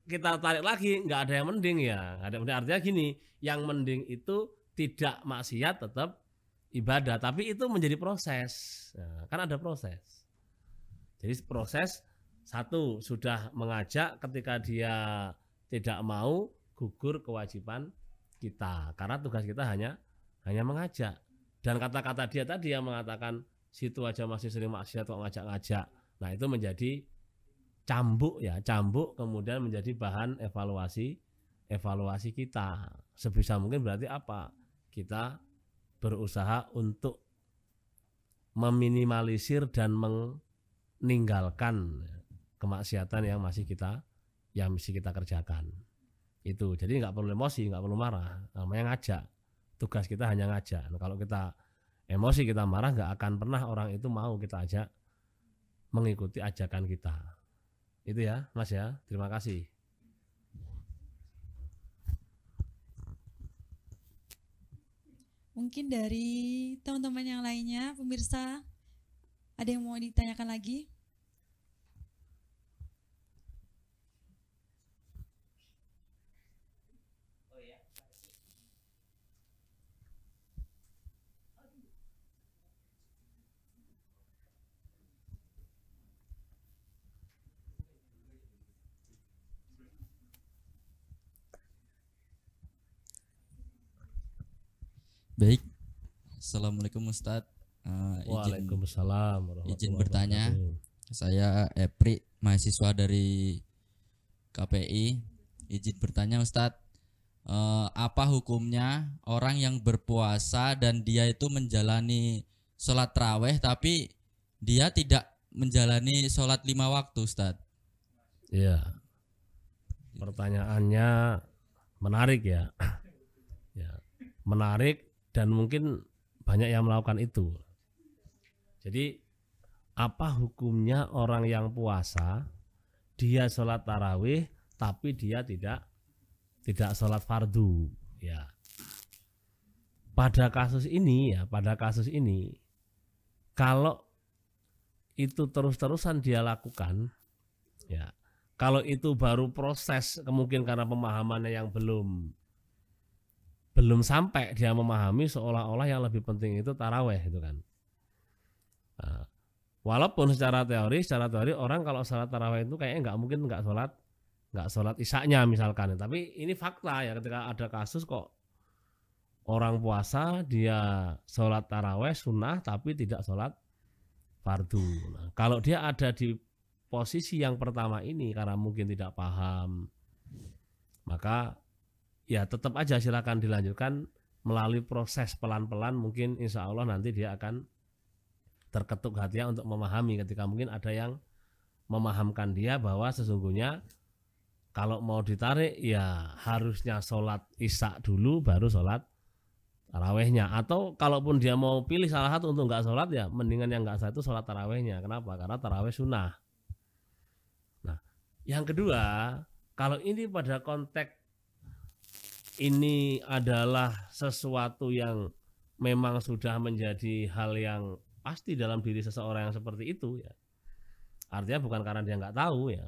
kita tarik lagi nggak ada yang mending ya. Ada mending artinya gini, yang mending itu tidak maksiat tetap ibadah, tapi itu menjadi proses. Nah, kan ada proses. Jadi proses satu sudah mengajak ketika dia tidak mau gugur kewajiban kita karena tugas kita hanya hanya mengajak dan kata-kata dia tadi yang mengatakan situ aja masih sering maksiat kok ngajak-ngajak. Nah, itu menjadi cambuk ya, cambuk kemudian menjadi bahan evaluasi evaluasi kita. Sebisa mungkin berarti apa? Kita berusaha untuk meminimalisir dan meninggalkan kemaksiatan yang masih kita yang masih kita kerjakan. Itu. Jadi nggak perlu emosi, nggak perlu marah, namanya ngajak tugas kita hanya ngajak nah, kalau kita emosi kita marah nggak akan pernah orang itu mau kita ajak mengikuti ajakan kita itu ya mas ya terima kasih mungkin dari teman-teman yang lainnya pemirsa ada yang mau ditanyakan lagi Assalamualaikum Ustadz. Uh, izin, Waalaikumsalam. Izin bertanya. Saya Epri, mahasiswa dari KPI. Izin bertanya Ustadz, uh, apa hukumnya orang yang berpuasa dan dia itu menjalani sholat traweh tapi dia tidak menjalani sholat lima waktu Ustadz? Iya. Pertanyaannya menarik ya. ya. Menarik dan mungkin banyak yang melakukan itu. Jadi apa hukumnya orang yang puasa dia sholat tarawih tapi dia tidak tidak sholat fardu ya pada kasus ini ya pada kasus ini kalau itu terus-terusan dia lakukan ya kalau itu baru proses kemungkinan karena pemahamannya yang belum belum sampai dia memahami seolah-olah yang lebih penting itu taraweh itu kan. Nah, walaupun secara teori, secara teori orang kalau sholat taraweh itu kayaknya nggak mungkin nggak sholat nggak sholat isaknya misalkan. Tapi ini fakta ya ketika ada kasus kok orang puasa dia sholat taraweh sunnah tapi tidak sholat fardu. Nah, kalau dia ada di posisi yang pertama ini karena mungkin tidak paham maka ya tetap aja silakan dilanjutkan melalui proses pelan-pelan mungkin insya Allah nanti dia akan terketuk hatinya untuk memahami ketika mungkin ada yang memahamkan dia bahwa sesungguhnya kalau mau ditarik ya harusnya sholat isya dulu baru sholat tarawehnya atau kalaupun dia mau pilih salah satu untuk nggak sholat ya mendingan yang nggak satu sholat tarawehnya kenapa karena taraweh sunnah nah yang kedua kalau ini pada konteks ini adalah sesuatu yang memang sudah menjadi hal yang pasti dalam diri seseorang yang seperti itu ya artinya bukan karena dia nggak tahu ya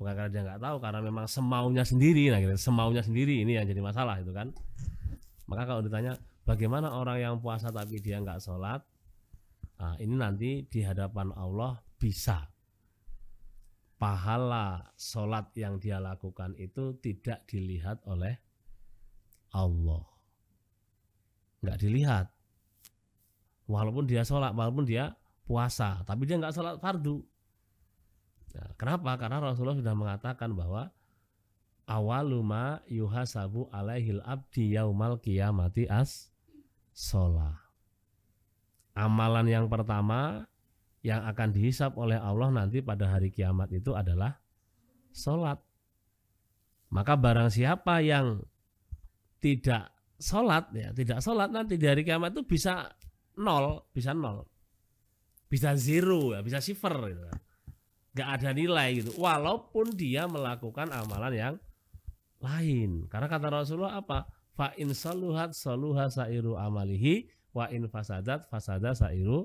bukan karena dia nggak tahu karena memang semaunya sendiri nah gitu semaunya sendiri ini yang jadi masalah itu kan maka kalau ditanya bagaimana orang yang puasa tapi dia nggak sholat nah, ini nanti di hadapan Allah bisa pahala sholat yang dia lakukan itu tidak dilihat oleh Allah. Nggak dilihat. Walaupun dia sholat, walaupun dia puasa, tapi dia nggak sholat fardu. Nah, kenapa? Karena Rasulullah sudah mengatakan bahwa awaluma yuhasabu alaihil abdi yaumal kiamati as sholat. Amalan yang pertama yang akan dihisap oleh Allah nanti pada hari kiamat itu adalah sholat. Maka barang siapa yang tidak sholat ya tidak sholat nanti di hari kiamat itu bisa nol bisa nol bisa zero ya bisa sifar gitu kan. nggak ada nilai gitu walaupun dia melakukan amalan yang lain karena kata Rasulullah apa fa in saluhat saluha sairu amalihi wa in fasadat fasada sairu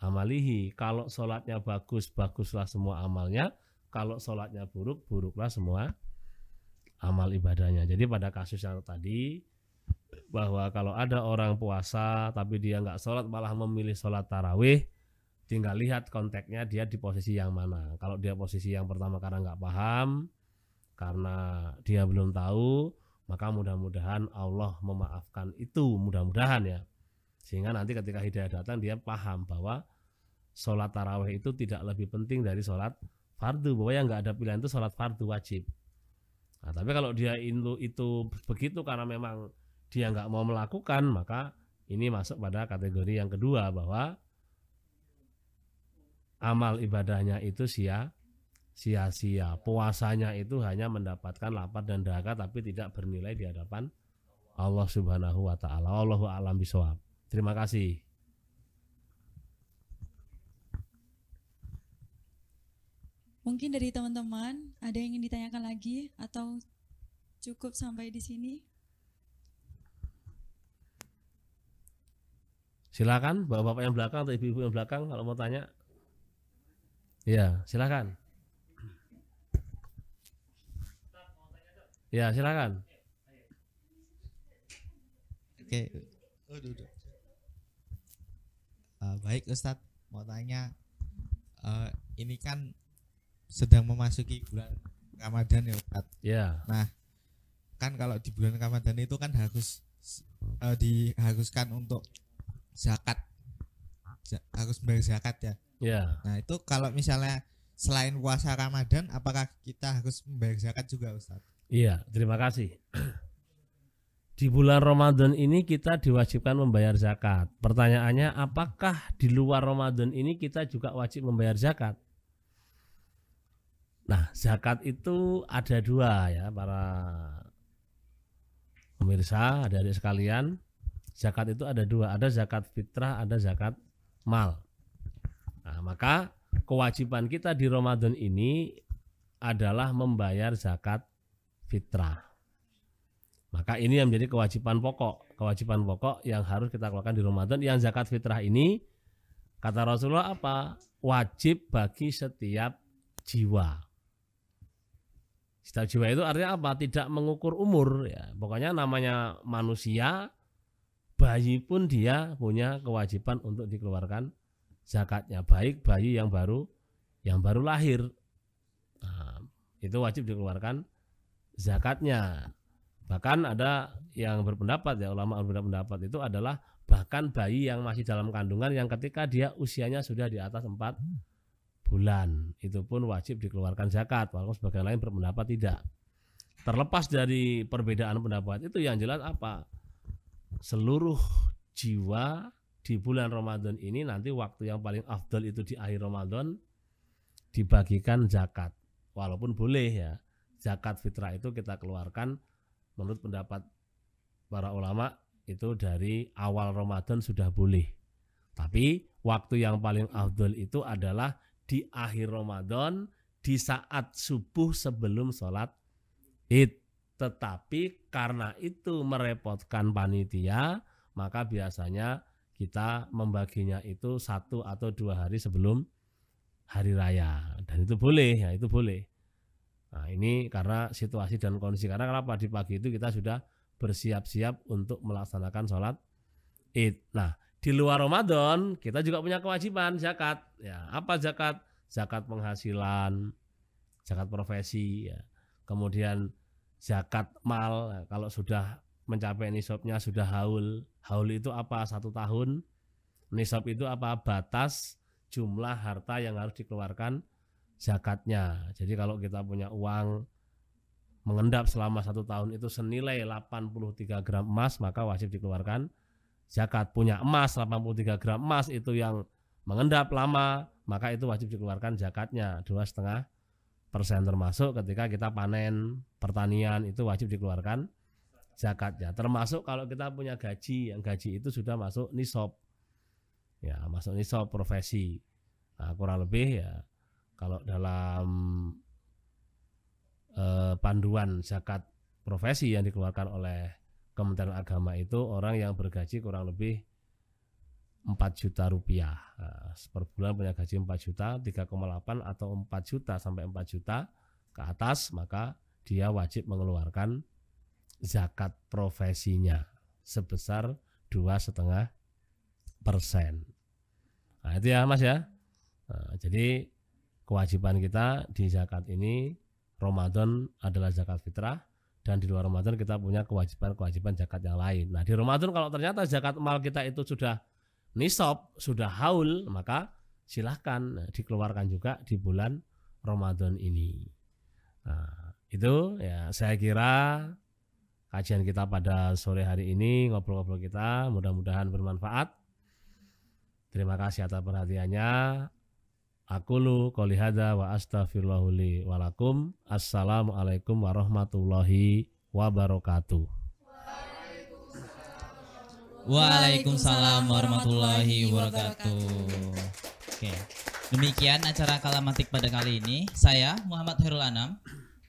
amalihi kalau sholatnya bagus baguslah semua amalnya kalau sholatnya buruk buruklah semua amal ibadahnya. Jadi pada kasus yang tadi bahwa kalau ada orang puasa tapi dia nggak sholat malah memilih sholat tarawih, tinggal lihat konteksnya dia di posisi yang mana. Kalau dia posisi yang pertama karena nggak paham, karena dia belum tahu, maka mudah-mudahan Allah memaafkan itu mudah-mudahan ya. Sehingga nanti ketika hidayah datang dia paham bahwa sholat tarawih itu tidak lebih penting dari sholat fardu bahwa yang nggak ada pilihan itu sholat fardu wajib Nah, tapi kalau dia itu, itu begitu karena memang dia nggak mau melakukan, maka ini masuk pada kategori yang kedua bahwa amal ibadahnya itu sia sia-sia. Puasanya itu hanya mendapatkan lapar dan dahaga tapi tidak bernilai di hadapan Allah Subhanahu wa taala. Allahu a'lam bishawab. Terima kasih. Mungkin dari teman-teman ada yang ingin ditanyakan lagi atau cukup sampai di sini? Silakan bapak-bapak yang belakang atau ibu-ibu yang belakang kalau mau tanya. Ya, silakan. Ya, silakan. Oke. Uh, baik Ustadz, mau tanya uh, ini kan sedang memasuki bulan Ramadan ya Pak. Ya. Nah, kan kalau di bulan Ramadan itu kan harus uh, eh, diharuskan untuk zakat. Z harus bayar zakat ya. Ya. Nah, itu kalau misalnya selain puasa Ramadan apakah kita harus membayar zakat juga Ustaz? Iya, terima kasih. Di bulan Ramadan ini kita diwajibkan membayar zakat. Pertanyaannya apakah di luar Ramadan ini kita juga wajib membayar zakat? Nah, zakat itu ada dua ya para pemirsa, dari sekalian. Zakat itu ada dua, ada zakat fitrah, ada zakat mal. Nah, maka kewajiban kita di Ramadan ini adalah membayar zakat fitrah. Maka ini yang menjadi kewajiban pokok, kewajiban pokok yang harus kita keluarkan di Ramadan yang zakat fitrah ini kata Rasulullah apa? Wajib bagi setiap jiwa. Sita jiwa itu artinya apa? Tidak mengukur umur ya. Pokoknya namanya manusia bayi pun dia punya kewajiban untuk dikeluarkan zakatnya baik bayi yang baru yang baru lahir nah, itu wajib dikeluarkan zakatnya bahkan ada yang berpendapat ya ulama berpendapat itu adalah bahkan bayi yang masih dalam kandungan yang ketika dia usianya sudah di atas 4 bulan itu pun wajib dikeluarkan zakat walaupun sebagian lain berpendapat tidak terlepas dari perbedaan pendapat itu yang jelas apa seluruh jiwa di bulan Ramadan ini nanti waktu yang paling afdol itu di akhir Ramadan dibagikan zakat walaupun boleh ya zakat fitrah itu kita keluarkan menurut pendapat para ulama itu dari awal Ramadan sudah boleh tapi waktu yang paling afdol itu adalah di akhir Ramadan di saat subuh sebelum sholat id. Tetapi karena itu merepotkan panitia, maka biasanya kita membaginya itu satu atau dua hari sebelum hari raya. Dan itu boleh, ya itu boleh. Nah ini karena situasi dan kondisi. Karena kenapa di pagi itu kita sudah bersiap-siap untuk melaksanakan sholat id. Nah di luar Ramadan kita juga punya kewajiban zakat. Ya, apa zakat? Zakat penghasilan, zakat profesi, ya. kemudian zakat mal. Ya, kalau sudah mencapai nisabnya sudah haul. Haul itu apa? Satu tahun. Nisab itu apa? Batas jumlah harta yang harus dikeluarkan zakatnya. Jadi kalau kita punya uang mengendap selama satu tahun itu senilai 83 gram emas maka wajib dikeluarkan zakat punya emas 83 gram emas itu yang mengendap lama maka itu wajib dikeluarkan zakatnya dua setengah persen termasuk ketika kita panen pertanian itu wajib dikeluarkan zakatnya termasuk kalau kita punya gaji yang gaji itu sudah masuk nisab ya masuk nisab profesi nah, kurang lebih ya kalau dalam eh, panduan zakat profesi yang dikeluarkan oleh Kementerian Agama itu orang yang bergaji kurang lebih 4 juta rupiah nah, per bulan punya gaji 4 juta 3,8 atau 4 juta sampai 4 juta ke atas maka dia wajib mengeluarkan zakat profesinya sebesar dua setengah persen. Nah itu ya mas ya. Nah, jadi kewajiban kita di zakat ini Ramadan adalah zakat fitrah, dan di luar Ramadan kita punya kewajiban-kewajiban zakat yang lain. Nah, di Ramadan kalau ternyata zakat mal kita itu sudah nisab, sudah haul, maka silahkan eh, dikeluarkan juga di bulan Ramadan ini. Nah, itu ya saya kira kajian kita pada sore hari ini, ngobrol-ngobrol kita mudah-mudahan bermanfaat. Terima kasih atas perhatiannya. Akulu Lu, Kolihada, wa Astaghfirullahi, walakum. Assalamualaikum warahmatullahi wabarakatuh. Waalaikumsalam warahmatullahi wabarakatuh. Oke. Demikian acara Kalamatik pada kali ini. Saya Muhammad Herul Anam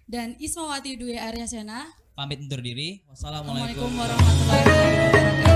dan Ismawati Dwi Aryasena pamit undur diri. Wassalamualaikum warahmatullahi wabarakatuh.